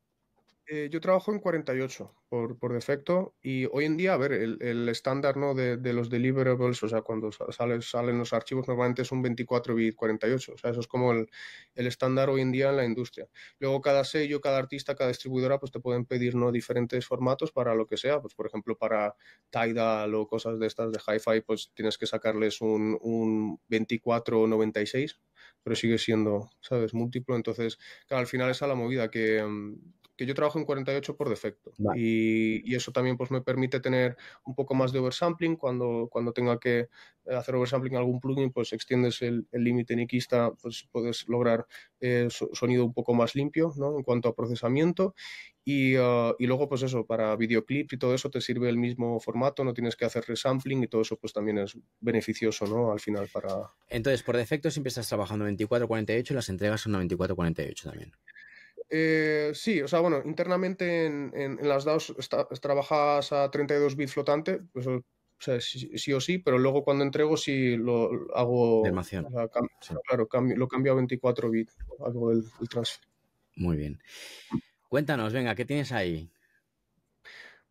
Eh, yo trabajo en 48 por, por, defecto y hoy en día, a ver, el, estándar ¿no? De, los deliverables, o sea, cuando salen los archivos normalmente es un 24 bit 48, o sea, eso es como el, estándar hoy en día en la industria. Luego cada sello, cada artista, cada distribuidora, pues te pueden pedir ¿no? diferentes formatos para lo que sea, pues por ejemplo para Tidal o cosas de estas de hi-fi, pues tienes que sacarles un, un 24 o 96, pero sigue siendo, ¿sabes?, múltiplo, entonces, claro, al final es a la movida que mm, yo trabajo en 48 por defecto y, eso también pues me permite tener un poco más de oversampling cuando, cuando tenga que eh, hacer oversampling algún plugin pues extiendes el límite niquista pues puedes lograr eh, sonido un poco más limpio ¿no? en cuanto a procesamiento y, ah, y, luego pues eso para videoclip y todo eso te sirve el mismo formato no tienes que hacer resampling y todo eso pues también es beneficioso ¿no? al final para entonces por defecto siempre estás trabajando 24-48 y las entregas son 94 24-48 también eh, sí, o sea, bueno, internamente en, las DAOs trabajas a 32 bits flotante, pues, sí, o sí, pero luego cuando entrego sí lo hago... O Claro, cambio, lo cambio a 24 bits, hago el transfer. Muy bien. Cuéntanos, venga, ¿qué tienes ahí?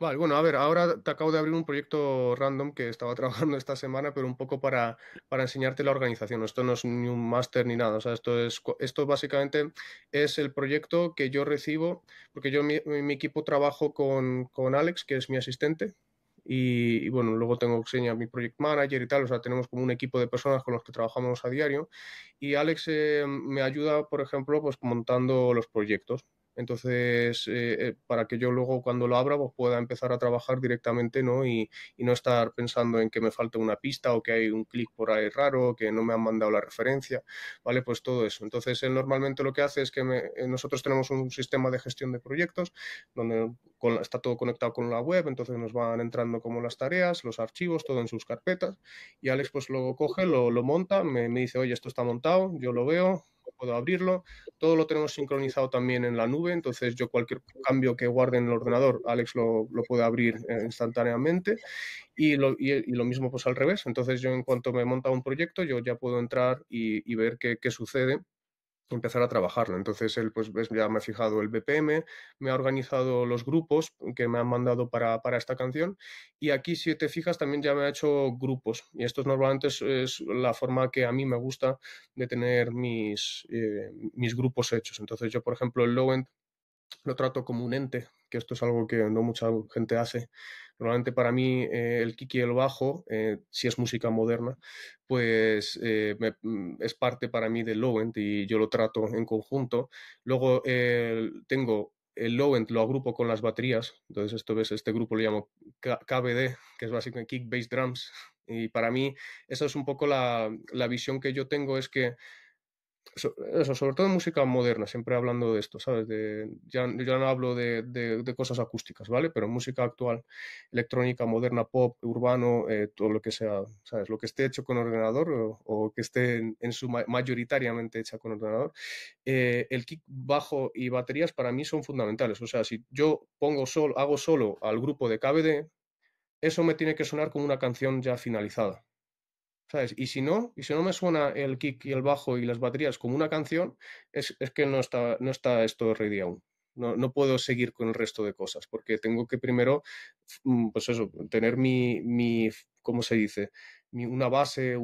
Vale, bueno, a ver, ahora te acabo de abrir un proyecto random que estaba <laughs> trabajando esta semana, pero un poco para, enseñarte la organización. Esto no es ni un máster ni nada. O sea, esto es esto básicamente es el proyecto que yo recibo, porque yo mi, mi equipo trabajo con, con Alex, que es mi asistente, y, bueno, luego tengo enseñar mi project manager y tal, o sea, tenemos como un equipo de personas con los que trabajamos a diario y Alex eh, me ayuda, por ejemplo, pues montando los proyectos, entonces, eh, eh, para que yo luego cuando lo abra pues pueda empezar a trabajar directamente ¿no? Y, y, no estar pensando en que me falta una pista o que hay un clic por ahí raro, que no me han mandado la referencia, ¿vale? Pues todo eso. Entonces, él normalmente lo que hace es que eh, nosotros tenemos un sistema de gestión de proyectos donde está todo conectado con la web, entonces nos van entrando como las tareas, los archivos, todo en sus carpetas y Alex pues lo coge, lo, monta, me dice, oye, esto está montado, yo lo veo, puedo abrirlo. Todo lo tenemos sincronizado también en la nube, entonces yo cualquier cambio que guarde en el ordenador, Alex lo, lo puede abrir eh, instantáneamente. Y lo, mismo pues al revés. Entonces yo en cuanto me monta un proyecto, yo ya puedo entrar y, ver qué sucede empezar a trabajarlo. Entonces él pues ya me ha fijado el BPM, me ha organizado los grupos que me han mandado para, para, esta canción y aquí si te fijas también ya me ha hecho grupos y esto normalmente es, la forma que a mí me gusta de tener mis, eh, mis grupos hechos. Entonces yo por ejemplo el Lowend lo trato como un ente, que esto es algo que no mucha gente hace Normalmente para mí eh, el kick y el bajo, eh, si es música moderna, pues eh, mm, es parte para mí del low end y yo lo trato en conjunto. Luego tengo el low end lo agrupo con las baterías, entonces esto ves, este grupo lo llamo KBD, que es básicamente kick, bass, drums, y para mí esa es un poco la, la visión que yo tengo, es que eso, sobre todo en música moderna, siempre hablando de esto, ¿sabes? De, ya, no hablo de, cosas acústicas, ¿vale? Pero en música actual, electrónica, moderna, pop, urbano, eh, todo lo que sea, ¿sabes? Lo que esté hecho con ordenador o, que esté en, su mayoritariamente hecha con ordenador, eh, el kick, bajo y baterías para mí son fundamentales. O sea, si yo pongo sol, hago solo al grupo de KBD, eso me tiene que sonar como una canción ya finalizada. Y si no, y si no me suena el kick y el bajo y las baterías como una canción, es, que no está, no está esto ready aún. No, puedo seguir con el resto de cosas, porque tengo que primero, mm, pues tener mi, mi ¿cómo se dice? una base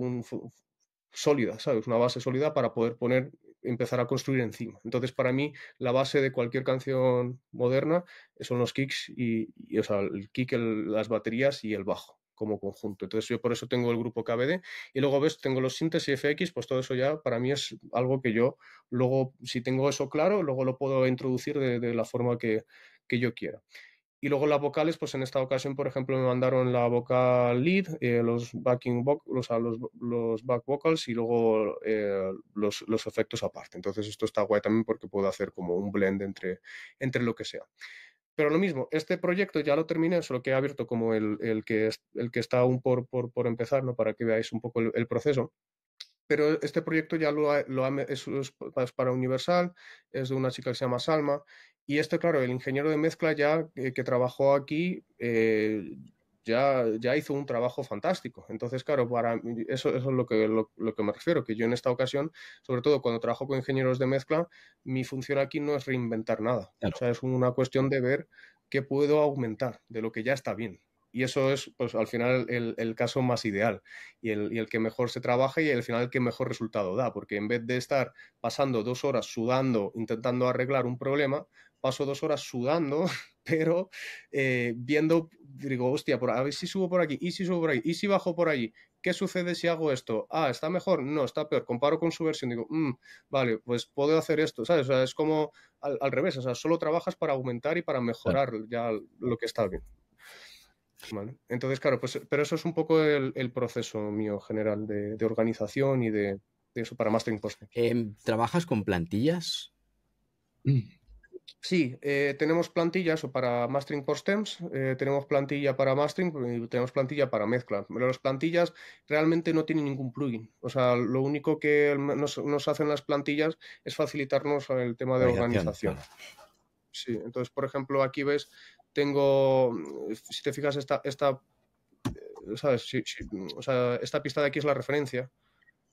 sólida, ¿sabes? Una base sólida para poder poner, empezar a construir encima. Entonces, para mí, la base de cualquier canción moderna son los kicks y, o sea, el kick, las baterías y el bajo como conjunto. Entonces yo por eso tengo el grupo KBD y luego ves, tengo los síntesis FX, pues todo eso ya para mí es algo que yo luego, si tengo eso claro, luego lo puedo introducir de, la forma que, que yo quiera. Y luego las vocales, pues en esta ocasión, por ejemplo, me mandaron la vocal lead, eh, los backing los, los, back vocals y luego eh, los, los, efectos aparte. Entonces esto está guay también porque puedo hacer como un blend entre, entre lo que sea. Pero lo mismo, este proyecto ya lo terminé, solo que he abierto como el, que, el que está aún por, por, empezar, para que veáis un poco el, proceso. Pero este proyecto ya lo, lo es, para Universal, es de una chica que se llama Salma. Y este, claro, el ingeniero de mezcla ya eh, que trabajó aquí, eh, ya, ya hizo un trabajo fantástico. Entonces, claro, para eso, es lo que, lo, que me refiero, que yo en esta ocasión, sobre todo cuando trabajo con ingenieros de mezcla, mi función aquí no es reinventar nada. O sea, es una cuestión de ver qué puedo aumentar de lo que ya está bien y eso es pues al final el, caso más ideal y el, y el, que mejor se trabaja y al final el que mejor resultado da, porque en vez de estar pasando dos horas sudando intentando arreglar un problema, paso dos horas sudando, <laughs> pero eh, viendo, digo, hostia, por, a ver si subo por aquí, y si subo por ahí, y si bajo por allí, ¿qué sucede si hago esto? Ah, ¿está mejor? No, está peor. Comparo con su versión, digo, mm, vale, pues puedo hacer esto, ¿sabes? O sea, es como al, revés, o sea, solo trabajas para aumentar y para mejorar ya lo que está bien. Entonces, claro, pues, pero eso es un poco el, proceso mío general de, organización y de, eso para Mastering Post. Em, ¿Trabajas con plantillas? Mm. Sí, eh, tenemos plantillas para mastering por stems, eh, tenemos plantilla para mastering y tenemos plantilla para mezcla. Pero las plantillas realmente no tienen ningún plugin. O sea, lo único que nos, hacen las plantillas es facilitarnos el tema de organización. Sí, entonces, por ejemplo, aquí ves, tengo, si te fijas, esta, esta, eh, ¿sabes? esta pista de aquí es la referencia.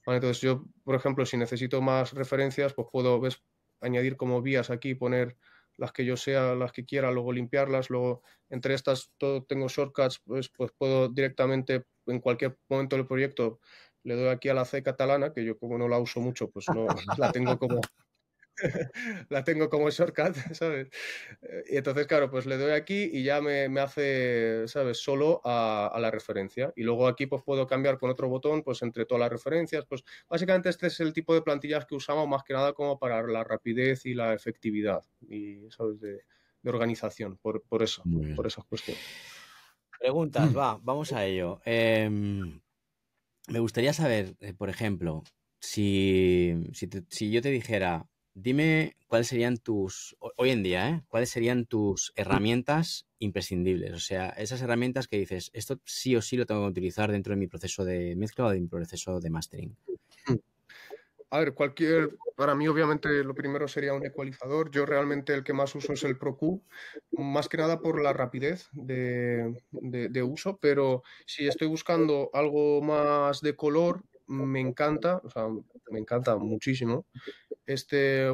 entonces yo, por ejemplo, si necesito más referencias, pues puedo, ves, añadir como vías aquí, poner las que yo sea, las que quiera, luego limpiarlas, luego entre estas todo, tengo shortcuts, pues, pues puedo directamente en cualquier momento del proyecto le doy aquí a la C catalana, que yo como no la uso mucho, pues no <laughs> la tengo como <laughs> la tengo como shortcut, <laughs> ¿sabes? Eh, y entonces, claro, pues le doy aquí y ya me, hace, ¿sabes? Solo a, la referencia. Y luego aquí pues puedo cambiar con otro botón, pues entre todas las referencias. Pues básicamente este es el tipo de plantillas que usamos más que nada como para la rapidez y la efectividad. Y, ¿sabes? De, organización, por, eso, por esas cuestiones. Preguntas, mm. va, vamos a ello. Em, me gustaría saber, eh, por ejemplo, si, si yo te dijera, dime cuáles serían tus, hoy en día, ¿eh? cuáles serían tus mm. herramientas imprescindibles. O sea, esas herramientas que dices, esto sí o sí lo tengo que utilizar dentro de mi proceso de mezcla o de mi proceso de mastering. Mm. A ver, cualquier, para mí obviamente lo primero sería un ecualizador. Yo realmente el que más uso es el ProQ, más que nada por la rapidez de, de, de uso, pero si estoy buscando algo más de color, me encanta, o sea, me encanta muchísimo este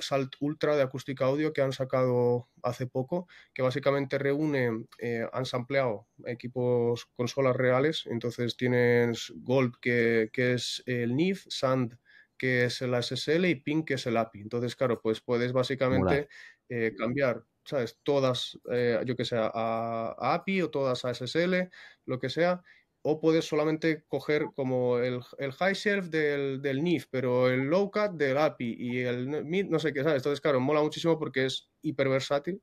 Salt Ultra de acústica audio que han sacado hace poco, que básicamente reúne, eh, han sampleado equipos, consolas reales, entonces tienes Gold que, es el NIF, Sand que es el SSL y Pink que es el API. Entonces, claro, pues puedes básicamente eh, cambiar ¿sabes? Todas, eh, yo que sea, a, API o todas a SSL, lo que sea, o puedes solamente coger como el, el high shelf del, del, NIF, pero el low cut del API y el mid, no sé qué, ¿sabes? Entonces, claro, mola muchísimo porque es hiper versátil.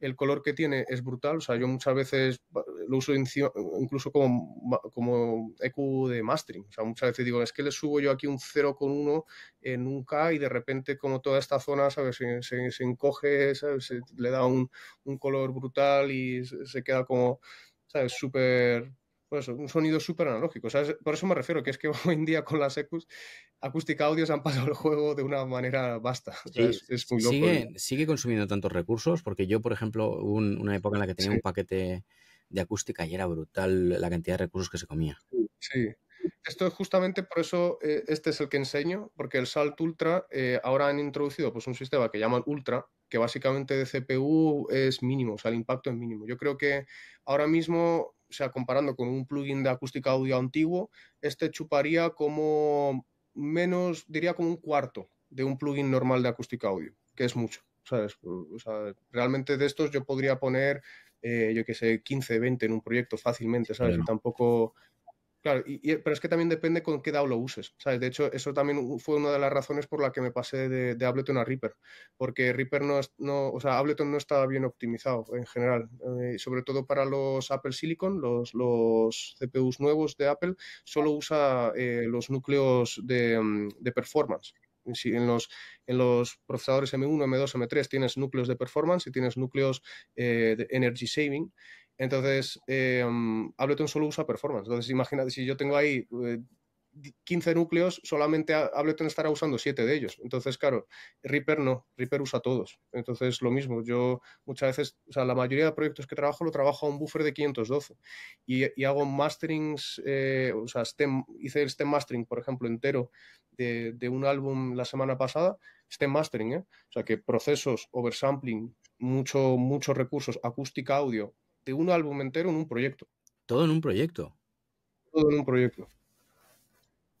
El color que tiene es brutal. O sea, yo muchas veces lo uso incluso como, como EQ de mastering. O sea, muchas veces digo, es que le subo yo aquí un 0,1 en un K y de repente, como toda esta zona, ¿sabes? Se, encoge, ¿sabes? Se, le da un, un color brutal y se queda como. ¿sabes? Súper pues un sonido súper analógico. por eso me refiero, que es que <laughs> hoy en día con las ecos, acústica audio se han pasado el juego de una manera vasta. es, muy loco, sigue, consumiendo tantos recursos, porque yo, por ejemplo, hubo una época en la que tenía un paquete de acústica y era brutal la cantidad de recursos que se comía. Sí. Esto es justamente por eso, eh, este es el que enseño, porque el Salt Ultra eh, ahora han introducido pues, un sistema que llaman Ultra, que básicamente de CPU es mínimo, o sea, el impacto es mínimo. Yo creo que ahora mismo o sea, comparando con un plugin de acústica audio antiguo, este chuparía como menos, diría como un cuarto de un plugin normal de acústica audio, que es mucho. ¿sabes? O sea, realmente de estos yo podría poner, eh, yo qué sé, 15, 20 en un proyecto fácilmente, ¿sabes? Tampoco Claro, pero es que también depende con qué DAO lo uses. De hecho, eso también fue una de las razones por la que me pasé de, Ableton a Reaper, porque Reaper no, no, o sea, Ableton no está bien optimizado en general, eh, sobre todo para los Apple Silicon, los, CPUs nuevos de Apple, solo usa eh, los núcleos de, mm, performance. Eh, en, los, procesadores M1, M2, M3 tienes núcleos de performance y tienes núcleos de energy saving entonces, em, Ableton solo usa performance. Entonces, imagínate, si yo tengo ahí 15 eh, núcleos, solamente Ableton estará usando 7 de ellos. Entonces, claro, Reaper no, Reaper usa todos. Entonces, lo mismo, yo muchas veces, o sea, la mayoría de proyectos que trabajo lo trabajo a un buffer de 512 y, hago masterings, eh, o sea, hice el stem mastering, por ejemplo, entero de, un álbum la semana pasada, stem mastering, ¿eh? o sea, que procesos, oversampling, mucho, muchos recursos, acústica, audio, un álbum entero en un proyecto. Todo en un proyecto. Todo en un proyecto.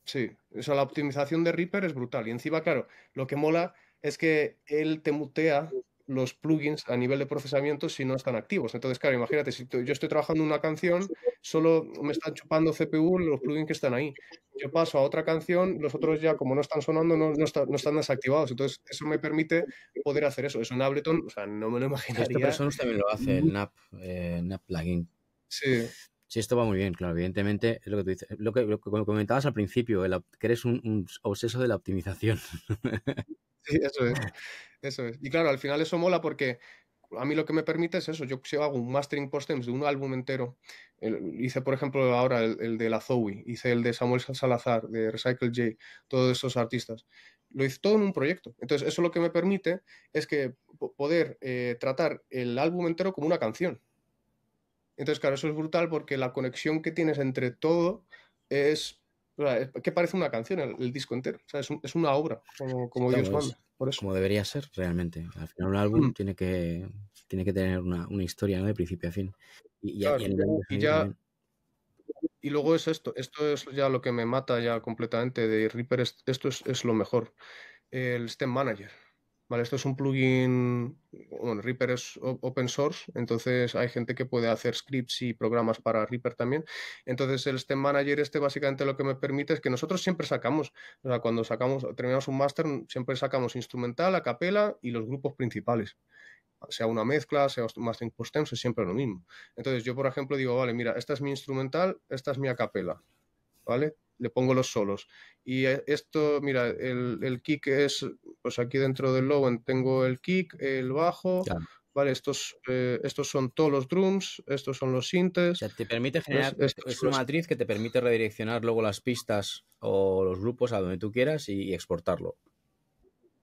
Sí, o la optimización de Reaper es brutal. Y encima, claro, lo que mola es que él te mutea los plugins a nivel de procesamiento si no están activos. Entonces, claro, imagínate, si yo estoy trabajando una canción, solo me están chupando CPU los plugins que están ahí. Yo paso a otra canción, los otros ya como no están sonando, no, están desactivados. Entonces, eso me permite poder hacer eso. Eso en Ableton, o sea, no me lo imaginaría. Esto persona también lo hace, el NAP, eh, NAP plugin. Sí. Sí, esto va muy bien, claro. Evidentemente, es lo que tú dices, lo que, comentabas al principio, que eres un, un obseso de la optimización. <laughs> Sí, eso es. Eso Y claro, al final eso mola porque a mí lo que me permite es eso. Yo si hago un mastering post-temps de un álbum entero, hice por ejemplo ahora el, de la Zoe, hice el de Samuel Salazar, de Recycle J, todos esos artistas. Lo hice todo en un proyecto. Entonces, eso lo que me permite es que poder eh, tratar el álbum entero como una canción. Entonces, claro, eso es brutal porque la conexión que tienes entre todo es que parece una canción el, disco entero. es, una obra, como, Dios manda. Como debería ser realmente. Al final un álbum mm. tiene, que, tiene que tener una, historia de principio a fin. Y, luego es esto, esto es ya lo que me mata ya completamente de Reaper, esto es, es, lo mejor, el STEM Manager esto es un plugin, bueno, Reaper es open source, entonces hay gente que puede hacer scripts y programas para Reaper también. Entonces el Stem Manager este básicamente lo que me permite es que nosotros siempre sacamos, o sea, cuando sacamos, terminamos un máster, siempre sacamos instrumental, a capela y los grupos principales sea una mezcla, sea mastering post-stems, es siempre lo mismo. Entonces yo, por ejemplo, digo, vale, mira, esta es mi instrumental, esta es mi capella. ¿vale? Le pongo los solos. Y eh, esto, mira, el, kick es, pues aquí dentro del lowen tengo el kick, el bajo, ¿vale? Estos, eh, estos son todos los drums, estos son los sintes. O sea, te permite generar, es, una matriz que te permite redireccionar luego las pistas o los grupos a donde tú quieras y, exportarlo.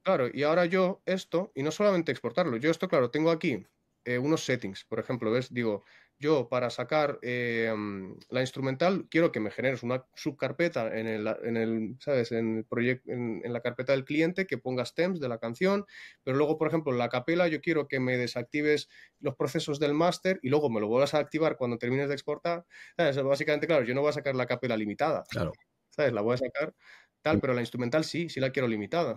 Claro, y ahora yo esto, y no solamente exportarlo, yo esto, claro, tengo aquí eh, unos settings, por ejemplo, ¿ves? Digo, yo para sacar eh, mm, la instrumental quiero que me generes una subcarpeta en el, ¿sabes? En, el proyecto, en, la carpeta del cliente que pongas stems de la canción, pero luego, por ejemplo, la capela yo quiero que me desactives los procesos del máster y luego me lo vuelvas a activar cuando termines de exportar. Básicamente, claro, yo no voy a sacar la capela limitada. Claro. ¿Sabes? La voy a sacar tal, mm. pero la instrumental sí, sí la quiero limitada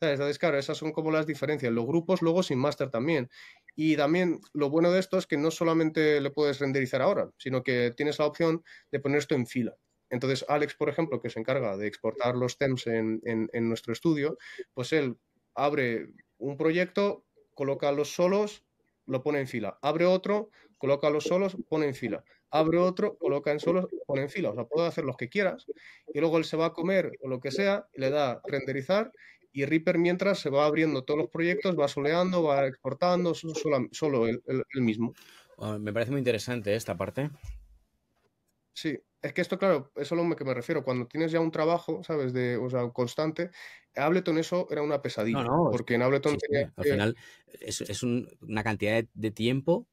esas son como las diferencias. Los grupos luego sin master también. Y también lo bueno de esto es que no solamente le puedes renderizar ahora, sino que tienes la opción de poner esto en fila. Entonces, Alex, por ejemplo, que se encarga de exportar los stems en, nuestro estudio, pues él abre un proyecto, coloca los solos, lo pone en fila. Abre otro, coloca los solos, pone en fila. Abre otro, coloca en solos, pone en fila. O sea, puedo hacer los que quieras. Y luego él se va a comer o lo que sea, le da renderizar y Reaper mientras se va abriendo todos los proyectos, va soleando, va exportando, solo, el mismo. Ah, me parece muy interesante esta parte. Sí, es que esto, claro, eso es a lo que me refiero. Cuando tienes ya un trabajo, ¿sabes? De, o sea, constante, Ableton eso era una pesadilla. porque en Ableton Al final es, una cantidad de, tiempo,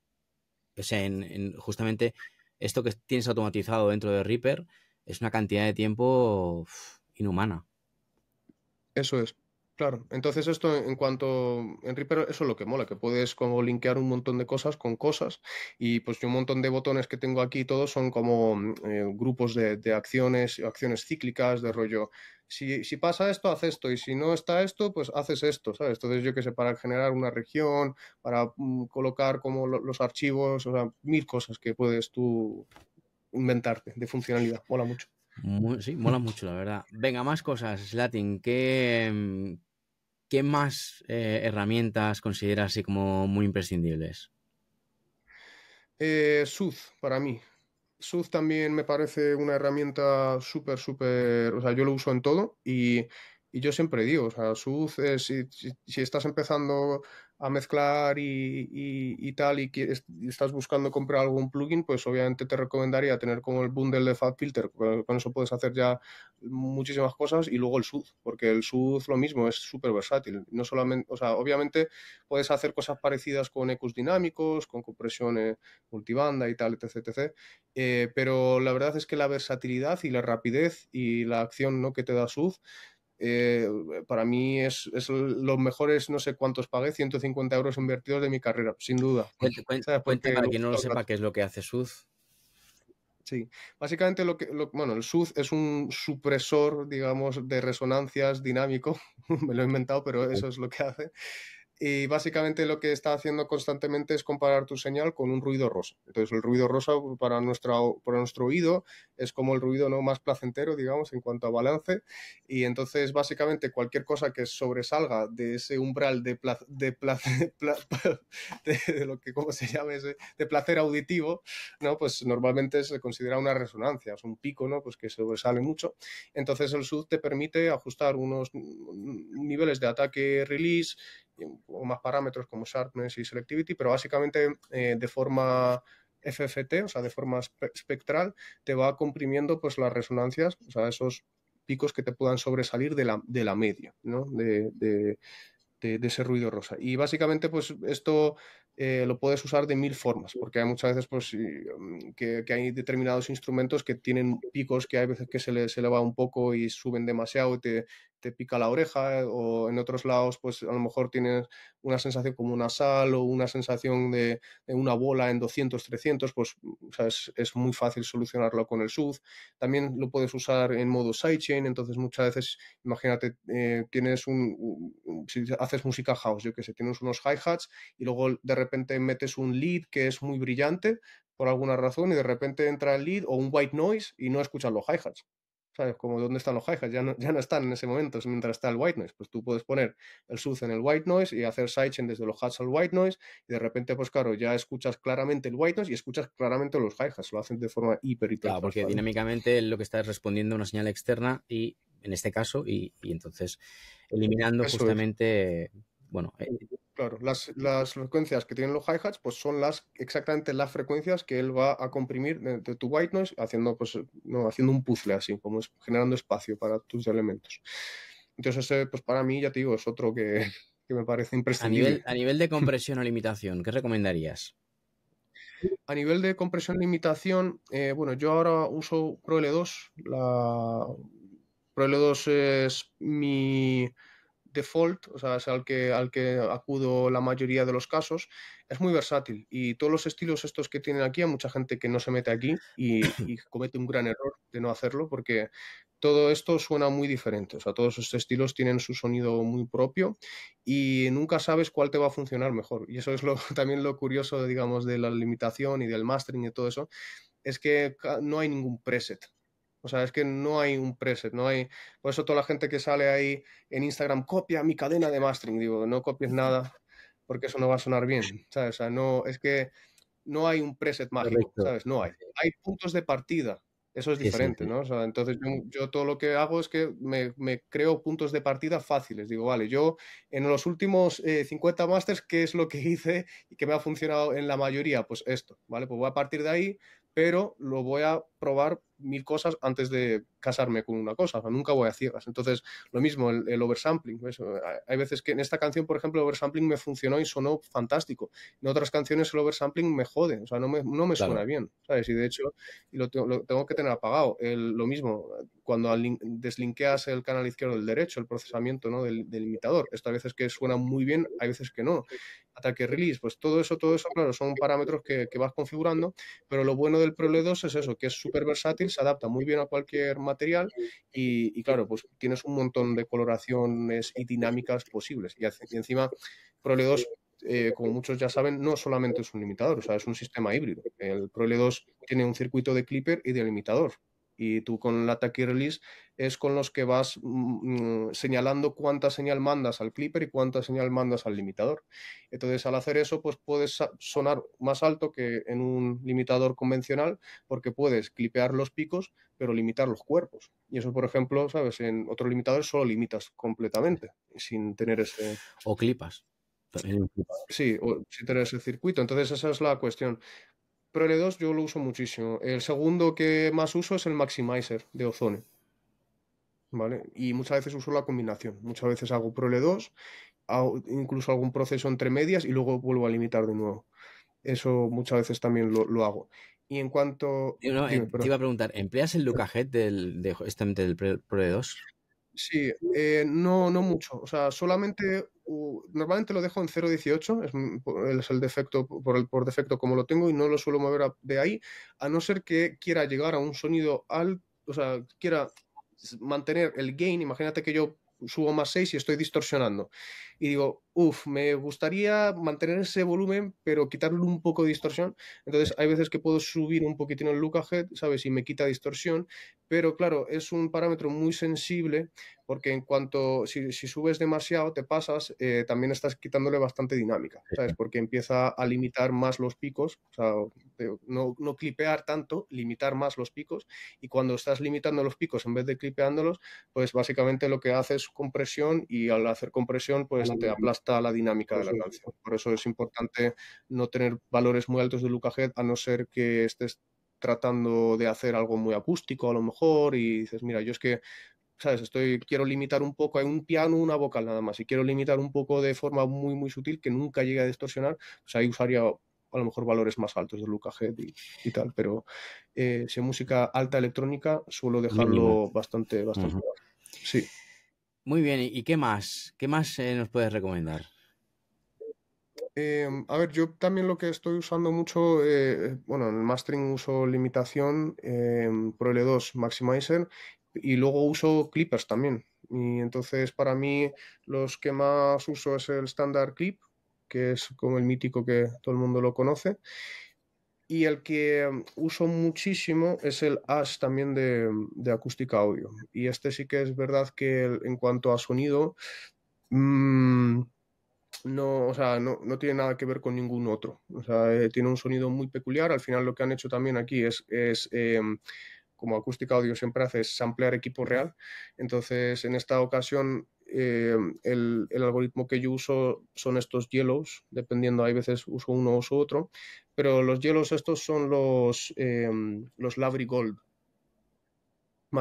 o sea, en, justamente esto que tienes automatizado dentro de Reaper es una cantidad de tiempo inhumana. Eso es. Claro, entonces esto en cuanto en pero eso es lo que mola, que puedes como linkear un montón de cosas con cosas y pues yo un montón de botones que tengo aquí todos son como mm, eh, grupos de, acciones, acciones cíclicas de rollo. Si, pasa esto, haz esto y si no está esto, pues haces esto, ¿sabes? Entonces yo que sé, para generar una región, para mm, colocar como los archivos, o sea, mil cosas que puedes tú inventarte de funcionalidad, mola mucho sí, mola mucho, la verdad. Venga, más cosas, Latin. ¿Qué, mm, qué más eh, herramientas consideras así como muy imprescindibles? Eh, para mí. Sud también me parece una herramienta súper, súper. O sea, yo lo uso en todo y y yo siempre digo, o sea, Suz, si, estás empezando a mezclar y, tal y, estás buscando comprar algún plugin, pues obviamente te recomendaría tener como el bundle de Fat Filter, con, eso puedes hacer ya muchísimas cosas, y luego el sud, porque el sud lo mismo es súper versátil. No solamente, o sea, obviamente puedes hacer cosas parecidas con ecos dinámicos, con compresiones multibanda y tal, etc. etc. Eh, pero la verdad es que la versatilidad y la rapidez y la acción ¿no? que te da Suz, eh, para mí es, es, los mejores, no sé cuántos pagué, 150 euros invertidos de mi carrera, sin duda. Cuéntame para quien no lo sepa qué es lo que hace sus Sí, básicamente lo que, bueno, el SUS es un supresor, digamos, de resonancias dinámico, <laughs> me lo he inventado, pero eso es lo que hace. Y básicamente lo que está haciendo constantemente es comparar tu señal con un ruido rosa. Entonces el ruido rosa para, nuestra, para nuestro oído es como el ruido ¿no? más placentero, digamos, en cuanto a balance. Y entonces, básicamente, cualquier cosa que sobresalga de ese umbral de, <laughs> <laughs> de, de, lo que, se de placer auditivo, ¿no? pues normalmente se considera una resonancia, es un pico ¿no? pues que sobresale mucho. Entonces, el sud te permite ajustar unos niveles de ataque-release o más parámetros como sharpness y selectivity, pero básicamente eh, de forma FFT, o sea, de forma espectral, te va comprimiendo pues las resonancias, o sea, esos picos que te puedan sobresalir de la, de la media, ¿no? De, de, de, ese ruido rosa. Y básicamente, pues esto eh, lo puedes usar de mil formas, porque hay muchas veces pues, mm, que, hay determinados instrumentos que tienen picos que hay veces que se le, se un poco y suben demasiado y te, pica la oreja, o en otros lados, pues a lo mejor tienes una sensación como una sal o una sensación de, una bola en 200, 300, pues es, muy fácil solucionarlo con el SUD. También lo puedes usar en modo sidechain, entonces muchas veces, imagínate, eh, tienes un, si haces música house, yo que sé, tienes unos hi-hats y luego de repente de repente metes un lead que es muy brillante por alguna razón y de repente entra el lead o un white noise y no escuchas los hi-hats. ¿Sabes? Como dónde están los hi-hats, ya no, ya no están en ese momento, es mientras está el white noise. Pues tú puedes poner el sus en el white noise y hacer sidechain desde los hats al white noise y de repente, pues claro, ya escuchas claramente el white noise y escuchas claramente los hi-hats. Lo hacen de forma hiper Claro, porque dinámicamente lo que está es respondiendo a una señal externa y en este caso, y, entonces eliminando justamente bueno, eh, claro, eh, eh, las, frecuencias que tienen los hi-hats pues son las exactamente las frecuencias que él va a comprimir de, tu white noise haciendo pues no, haciendo un puzzle así, como generando espacio para tus elementos. Entonces ese pues para mí ya te digo es otro que, <laughs> me parece imprescindible. A nivel, de <laughs> compresión o limitación, ¿qué recomendarías? A nivel de compresión o limitación, bueno, yo ahora uso l 2 La ProL2 es mi default, o sea, es al que, al que acudo la mayoría de los casos, es muy versátil y todos los estilos estos que tienen aquí, hay mucha gente que no se mete aquí y, <laughs> comete un gran error de no hacerlo porque todo esto suena muy diferente. O sea, todos estos estilos tienen su sonido muy propio y nunca sabes cuál te va a funcionar mejor. Y eso es lo, <laughs> también lo curioso, digamos, de la limitación y del mastering y todo eso, es que no hay ningún preset. O sea, es que no hay un preset, no hay... Por eso toda la gente que sale ahí en Instagram copia mi cadena de mastering, digo, no copies nada porque eso no va a sonar bien, O sea, no, es que no hay un preset mágico, ¿sabes? No hay. Hay puntos de partida, eso es diferente, ¿no? O sea, entonces yo, todo lo que hago es que me, creo puntos de partida fáciles. Digo, vale, yo en los últimos 50 eh, masters, ¿qué es lo que <laughs> hice y que me ha funcionado en la mayoría? Pues esto, ¿vale? Pues voy a partir de ahí, pero lo voy a probar mil cosas antes de casarme con una cosa, nunca voy a ciegas. Entonces, lo mismo, el, oversampling. Pues, eh, hay veces que en esta canción, por ejemplo, el oversampling me funcionó y sonó fantástico. En otras canciones el oversampling me jode, o sea, no me, suena bien, ¿sabes? Y de hecho, y lo, tengo, que tener apagado. lo mismo, cuando deslinqueas el canal izquierdo del derecho, el procesamiento ¿no? del, del imitador. Esto a veces que suena muy bien, hay veces que no. Ataque release, pues todo eso, todo eso, claro, son parámetros que, vas configurando, pero lo bueno del Pro 2 es eso, que es súper versátil, se adapta muy bien a cualquier material material y, claro, pues tienes un montón de coloraciones y dinámicas posibles. Y, encima, Prole 2 eh, como muchos ya saben, no solamente es un limitador, o sea, es un sistema híbrido. El prol 2 tiene un circuito de clipper y de limitador y tú con la y release es con los que vas mm, mm, señalando cuánta señal mandas al clipper y cuánta señal mandas al limitador. Entonces, al hacer eso, pues puedes sonar más alto que en un limitador convencional porque puedes clipear los picos, pero limitar los cuerpos. Y eso, por ejemplo, sabes, en otro limitador solo limitas completamente sin tener ese... O clipas. Sí, o sin tener ese circuito. Entonces, esa es la cuestión prol 2 e yo lo uso muchísimo. El segundo que más uso es el Maximizer de Ozone. ¿Vale? Y muchas veces uso la combinación. Muchas veces hago prol 2 e incluso algún proceso entre medias y luego vuelvo a limitar de nuevo. Eso muchas veces también lo, hago. Y en cuanto. Eh, te iba a preguntar, ¿empleas el Luca del, de, del 2 e Sí, eh, no, no mucho. O sea, solamente normalmente lo dejo en 0.18, es, el defecto por, el, por defecto como lo tengo y no lo suelo mover de ahí, a no ser que quiera llegar a un sonido alto, o sea, quiera mantener el gain, imagínate que yo subo más 6 y estoy distorsionando. Y digo, Uf, me gustaría mantener ese volumen, pero quitarle un poco de distorsión. Entonces, hay veces que puedo subir un poquitín el look ahead, ¿sabes? Y me quita distorsión, pero claro, es un parámetro muy sensible porque en cuanto, si, subes demasiado, te pasas, eh, también estás quitándole bastante dinámica, ¿sabes? Porque empieza a limitar más los picos, o sea, no, no clipear tanto, limitar más los picos, y cuando estás limitando los picos en vez de clipeándolos, pues básicamente lo que hace es compresión y al hacer compresión, pues te aplasta está la dinámica de la canción. Por eso es importante no tener valores muy altos de Luca Head, a no ser que estés tratando de hacer algo muy acústico a lo mejor y dices, mira, yo es que ¿sabes? Estoy, quiero limitar un poco, hay un piano, una vocal nada más, y quiero limitar un poco de forma muy, muy sutil que nunca llegue a distorsionar, pues ahí usaría a lo mejor valores más altos de Luca Head y, tal, pero eh, si es música alta electrónica suelo dejarlo bastante, bastante. Sí. Muy bien, ¿y qué más? ¿Qué más eh, nos puedes recomendar? Em, a ver, yo también lo que estoy usando mucho, eh, bueno, en el mastering uso limitación, em, Pro L2 Maximizer y luego uso clippers también. Y entonces para mí los que más uso es el standard clip, que es como el mítico que todo el mundo lo conoce. Y el que mm, uso muchísimo es el Ash también mm, de, acústica audio. Y este sí que es verdad que en cuanto a sonido, mm, no, no, tiene nada que ver con ningún otro. Eh, tiene un sonido muy peculiar. Al final lo que han hecho también aquí es, eh, como acústica audio siempre hace, es ampliar equipo real. Entonces, en esta ocasión, eh, el, el, algoritmo que yo uso son estos yellows, dependiendo, hay veces uso uno o uso otro, pero los hielos estos son los, em, los Lavry Gold,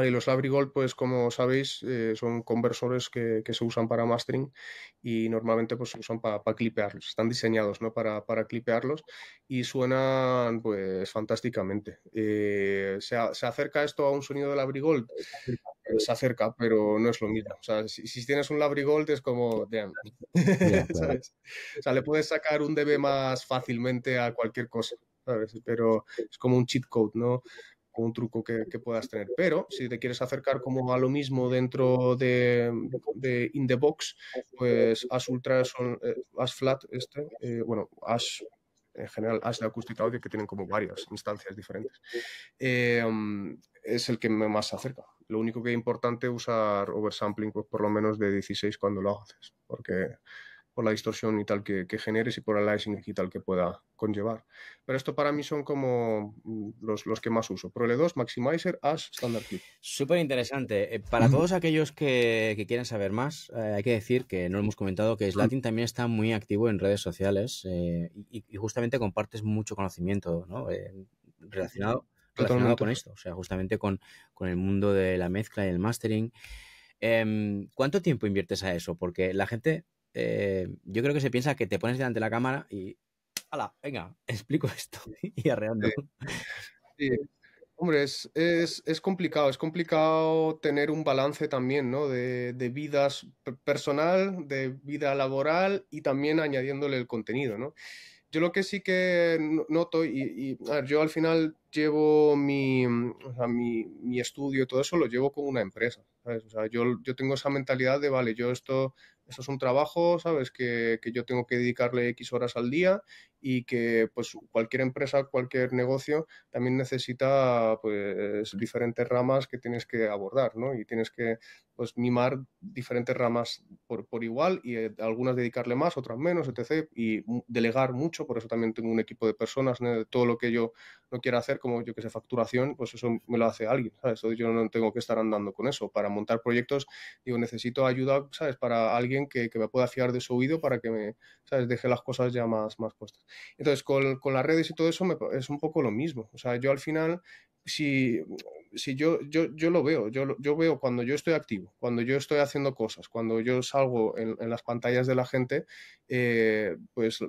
y los Labrigold, pues como sabéis, eh, son conversores que, se usan para mastering y normalmente pues se usan para clipearlos. Están diseñados ¿no? para, para clipearlos y suenan pues fantásticamente. Eh, ¿se, acerca esto a un sonido de Labrigold? Se acerca, pero no es lo mismo. O sea, si, tienes un Labrigold es como, <laughs> O sea, le puedes sacar un DB más fácilmente a cualquier cosa. Pero es como un cheat code, ¿no? un truco que, puedas tener. Pero si te quieres acercar como a lo mismo dentro de, de In the Box, pues As Ultra, son, eh, As Flat, este, eh, bueno, As en general, As de acústica audio, que tienen como varias instancias diferentes. Em, es el que me más se acerca. Lo único que es importante usar oversampling, pues por lo menos de 16 cuando lo haces, porque por la distorsión y tal que, que, generes y por el y tal que pueda conllevar. Pero esto para mí son como mm, los, que más uso. ProL2, Maximizer, As Standard Key. Súper interesante. Eh, para todos aquellos que, que saber más, eh, hay que decir que no lo hemos comentado que Slatin también está muy activo en redes sociales eh, y, justamente compartes mucho conocimiento ¿no? relacionado, con esto, o sea, justamente con, con el mundo de la mezcla y el mastering. Em, ¿Cuánto tiempo inviertes a eso? Porque la gente eh, yo creo que se piensa que te pones delante de la cámara y, ¡hala! Venga, <laughs> explico esto <laughs> y arreando. Sí. Hombre, es, complicado, es complicado tener un balance también, ¿no? De, de vida personal, de vida laboral y también añadiéndole el contenido, ¿no? Yo lo que sí que noto, y, yo al final llevo mi, o mi, estudio, todo eso lo llevo con una empresa. yo, yo tengo esa mentalidad de, vale, yo esto eso es un trabajo, ¿sabes? Que, que yo tengo que dedicarle X horas al día y que pues cualquier empresa, cualquier negocio también necesita pues diferentes ramas que tienes que abordar, ¿no? Y tienes que pues mimar diferentes ramas por, por igual y eh, algunas dedicarle más, otras menos, etc. Y delegar mucho, por eso también tengo un equipo de personas, todo lo que yo no quiera hacer, como yo que sé, facturación, pues eso me lo hace alguien, ¿sabes? yo no tengo que estar andando con eso. Para montar proyectos, digo, necesito ayuda, ¿sabes? Para alguien que, me pueda fiar de su oído para que me, ¿sabes? Deje las cosas ya más, más puestas. Entonces, con, las redes y todo eso es un poco lo mismo. O sea, yo al final, si, yo, yo, lo veo, yo, yo veo cuando yo estoy activo, cuando yo estoy haciendo cosas, cuando yo salgo en, las pantallas de la gente, eh, pues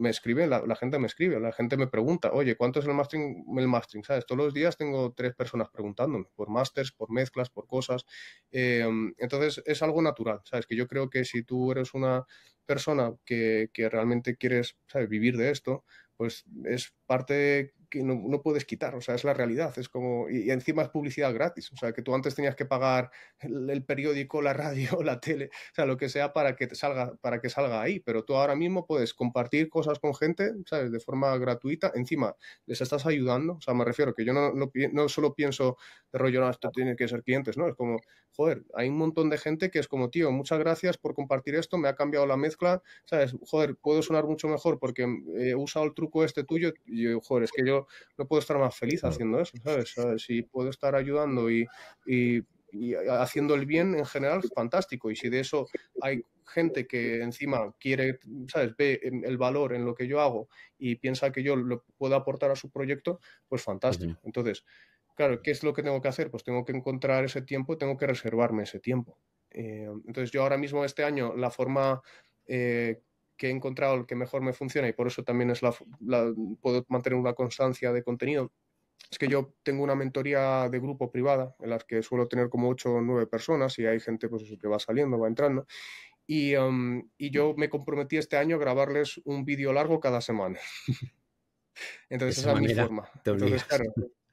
me escribe, la, gente me escribe, la gente me pregunta, oye, ¿cuánto es el mastering? El mastering? ¿Sabes? Todos los días tengo tres personas preguntándome por masters, por mezclas, por cosas. Em, entonces es algo natural, ¿sabes? Que yo creo que si tú eres una persona que, que realmente quieres ¿sabes? vivir de esto, pues es parte que no, puedes quitar, o sea, es la realidad, es como, y, encima es publicidad gratis, o sea, que tú antes tenías que pagar el, periódico, la radio, <laughs> la tele, o sea, lo que sea para que te salga, para que salga ahí, pero tú ahora mismo puedes compartir cosas con gente, ¿sabes? De forma gratuita, encima les estás ayudando, o sea, me refiero que yo no, no, solo pienso de rollo, no, esto tiene que ser clientes, ¿no? Es como, joder, hay un montón de gente que es como, tío, muchas gracias por compartir esto, me ha cambiado la mezcla, ¿sabes? Joder, puedo sonar mucho mejor porque mm, he usado el truco este tuyo y, joder, es que yo no puedo estar más feliz haciendo eso, ¿sabes? Si puedo estar ayudando y, haciendo el bien en general, fantástico. Y si de eso hay gente que encima quiere, ¿sabes? Ve el valor en lo que yo hago y piensa que yo lo puedo aportar a su proyecto, pues fantástico. Entonces, Claro, ¿qué es lo que tengo que hacer? Pues tengo que encontrar ese tiempo, tengo que reservarme ese tiempo. Eh, entonces yo ahora mismo este año la forma eh, que he encontrado el que mejor me funciona y por eso también es la, puedo mantener una constancia de contenido es que yo tengo una mentoría de grupo privada en la que suelo tener como 8 o 9 personas y hay gente pues, que va saliendo, va entrando. Em, y, yo me comprometí este año a grabarles un vídeo largo cada semana. <laughs> Entonces, esa, es mi forma. Entonces,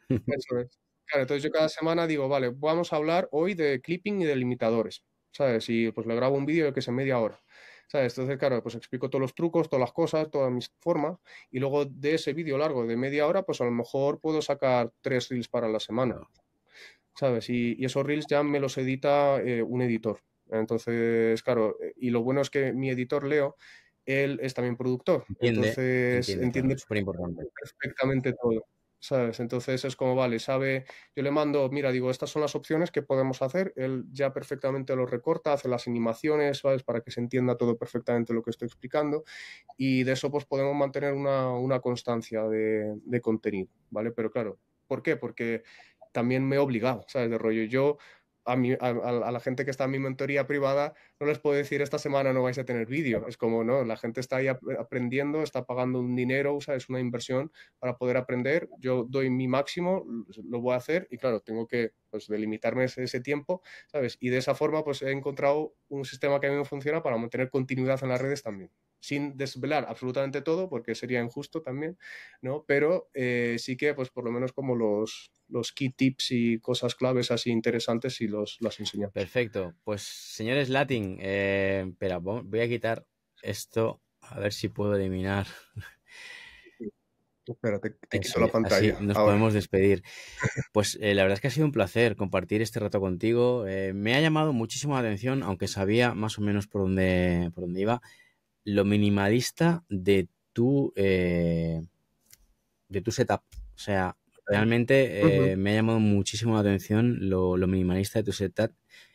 eso entonces yo cada semana digo, vale, vamos a hablar hoy de clipping y de limitadores, ¿sabes? Y pues le grabo un vídeo que es en media hora, ¿sabes? Entonces, claro, pues explico todos los trucos, todas las cosas, todas mis formas, y luego de ese vídeo largo de media hora, pues a lo mejor puedo sacar tres reels para la semana, ¿sabes? Y, esos reels ya me los edita eh, un editor. Entonces, claro, eh, y lo bueno es que mi editor Leo, él es también productor, entonces entiende, perfectamente todo. Entonces es como, vale, sabe, yo le mando, mira, digo, estas son las opciones que podemos hacer, él ya perfectamente lo recorta, hace las animaciones, vale, Para que se entienda todo perfectamente lo que estoy explicando y de eso pues podemos mantener una, constancia de, de contenido, ¿vale? Pero claro, ¿por qué? Porque también me he obligado, ¿sabes? De rollo, yo a, la gente que está en mi mentoría privada no les puedo decir esta semana no vais a tener vídeo. Es como, no, la gente está ahí aprendiendo, está pagando un dinero, o es una inversión para poder aprender. Yo doy mi máximo, lo voy a hacer y claro, tengo que pues, delimitarme ese, tiempo, ¿sabes? Y de esa forma pues he encontrado un sistema que a mí me funciona para mantener continuidad en las redes también sin desvelar absolutamente todo, porque sería injusto también, ¿no? Pero eh, sí que, pues por lo menos como los, los key tips y cosas claves así interesantes y los, las enseñamos. Perfecto. Pues, señores Latin, eh, espera, voy a quitar esto a ver si puedo eliminar. Espera, te, la pantalla. nos podemos despedir. Pues eh, la verdad es que ha sido un placer compartir este rato contigo. Eh, me ha llamado muchísimo la atención, aunque sabía más o menos por dónde, por dónde iba, lo minimalista de tu, de tu setup. O sea, Realmente eh, me ha llamado muchísimo la atención lo, minimalista de tu setup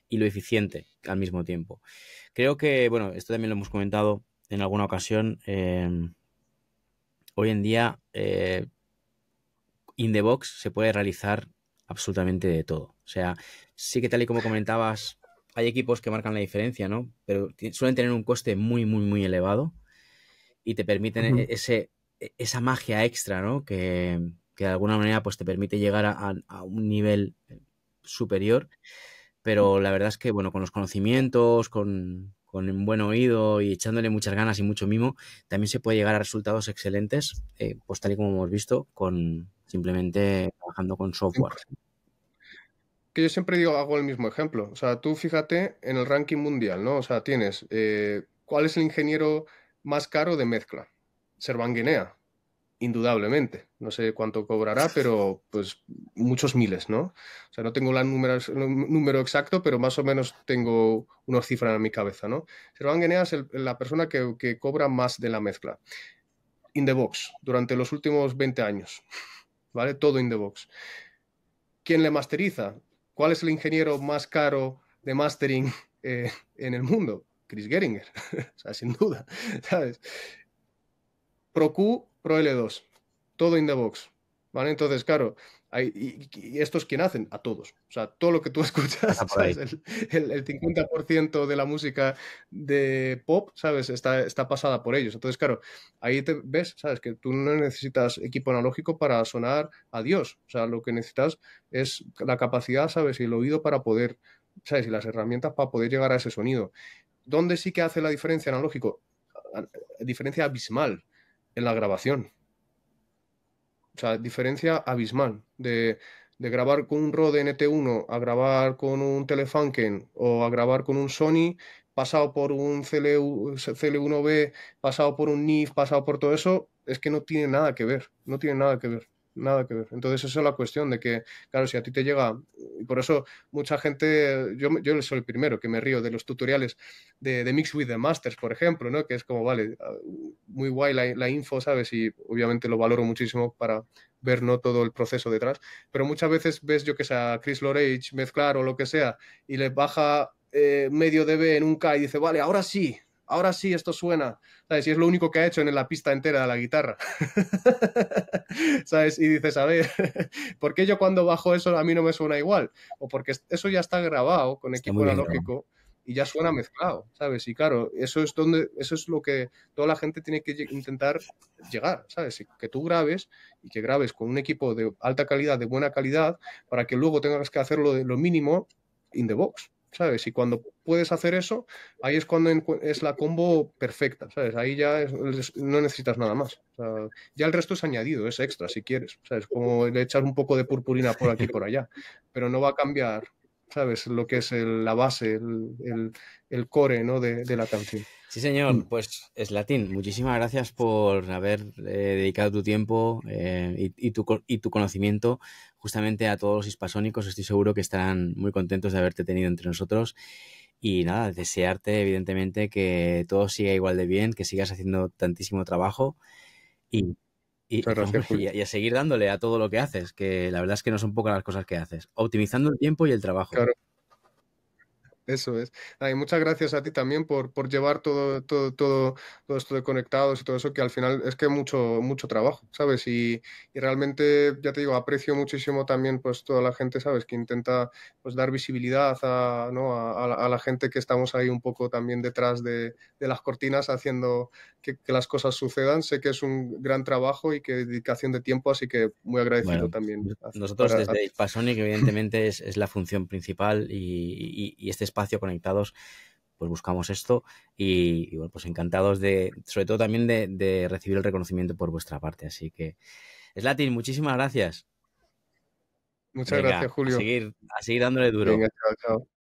y lo eficiente al mismo tiempo. Creo que, bueno, esto también lo hemos comentado en alguna ocasión. Em, hoy en día, eh, in the box se puede realizar absolutamente de todo. O sea, sí que tal y como comentabas, hay equipos que marcan la diferencia, ¿no? Pero suelen tener un coste muy, muy, muy elevado y te permiten ese, e, esa magia extra, ¿no? Que, de alguna manera pues te permite llegar a, un nivel superior, pero la verdad es que, bueno, con los conocimientos, con, un buen oído y echándole muchas ganas y mucho mimo, también se puede llegar a resultados excelentes, eh, pues tal y como hemos visto, con simplemente trabajando con software. Que yo siempre digo, hago el mismo ejemplo. O sea, tú fíjate en el ranking mundial, ¿no? O sea, tienes, eh, ¿cuál es el ingeniero más caro de mezcla? Servanguinea indudablemente. No sé cuánto cobrará, pero pues muchos miles, ¿no? O sea, no tengo el número exacto, pero más o menos tengo unos cifras en mi cabeza, ¿no? Serván Guinea es la persona que, cobra más de la mezcla. In the box, durante los últimos 20 años, ¿vale? Todo in the box. ¿Quién le masteriza? ¿Cuál es el ingeniero más caro de mastering eh, en el mundo? Chris Geringer, <laughs> sin duda, <laughs> ¿sabes? ProQ Pro L2, todo in the box. ¿Vale? Entonces, claro, hay, y, estos quién hacen? A todos. O sea, todo lo que tú <laughs> escuchas, El, 50% de la música de pop, ¿sabes? Está, está pasada por ellos. Entonces, claro, ahí te ves, ¿sabes? Que tú no necesitas equipo analógico para sonar a Dios. O sea, lo que necesitas es la capacidad, ¿sabes? Y el oído para poder, ¿sabes? Y las herramientas para poder llegar a ese sonido. ¿Dónde sí que hace la diferencia analógico? Diferencia abismal en la grabación. O sea, diferencia abismal de, de grabar con un Rode NT1 a grabar con un Telefunken o a grabar con un Sony, pasado por un CL1B, pasado por un NIF, pasado por todo eso, es que no tiene nada que ver, no tiene nada que ver nada que ver. Entonces, eso es la cuestión de que, claro, si a ti te llega, y por eso mucha gente, yo, yo soy el primero que me río de los tutoriales de, Mix with the Masters, por ejemplo, ¿no? Que es como, vale, ah, muy guay la, info, ¿sabes? Y obviamente lo valoro muchísimo para ver no todo el proceso detrás, pero muchas veces ves, yo que sé, Chris Lorage mezclar o lo que sea, y le baja eh, medio DB en un K y dice, vale, ahora sí, ahora sí, esto suena, ¿sabes? Y es lo único que ha hecho en la pista entera de la guitarra, <laughs> ¿sabes? Y dices, a ver, <laughs> ¿por qué yo cuando bajo eso a mí no me suena igual? O porque eso ya está grabado con equipo analógico y ya suena mezclado, ¿sabes? Y claro, eso es donde, eso es lo que toda la gente tiene que intentar llegar, ¿sabes? Que tú grabes y que grabes con un equipo de alta calidad, de buena calidad, para que luego tengas que hacerlo de lo mínimo in the box, ¿sabes? Y cuando puedes hacer eso, ahí es cuando es la combo perfecta, ¿sabes? Ahí ya no necesitas nada más. ya el resto es añadido, es extra si quieres, ¿sabes? Como echar un poco de purpurina por aquí y por allá, pero no va a cambiar, ¿sabes? Lo que es la base, el, el, core, ¿no? de la canción. Sí, señor, mm. pues es latín. Muchísimas gracias por haber eh, dedicado tu tiempo eh, y, tu, y, tu, conocimiento justamente a todos los hispasónicos. Estoy seguro que estarán muy contentos de haberte tenido entre nosotros. Y nada, desearte evidentemente que todo siga igual de bien, que sigas haciendo tantísimo trabajo y, mm. y a, seguir dándole a todo lo que haces, que la verdad es que no son pocas las cosas que haces, optimizando el tiempo y el trabajo. Eso es. muchas gracias a ti también por, por llevar todo, todo, todo, esto de conectados y todo eso, que al final es que mucho, mucho trabajo, ¿sabes? Y, realmente, ya te digo, aprecio muchísimo también pues toda la gente, ¿sabes? Que intenta pues dar visibilidad a, ¿no? a, la, gente que estamos ahí un poco también detrás de, las cortinas haciendo que, las cosas sucedan. Sé que es un gran trabajo y que dedicación de tiempo, así que muy agradecido también. nosotros desde Pasonic, evidentemente, es, la función principal y, y este es espacio conectados, pues buscamos esto y, bueno, pues encantados de, sobre todo también de, de, recibir el reconocimiento por vuestra parte. Así que, Slatin, muchísimas gracias. Muchas gracias, Julio. A seguir, dándole duro. chao.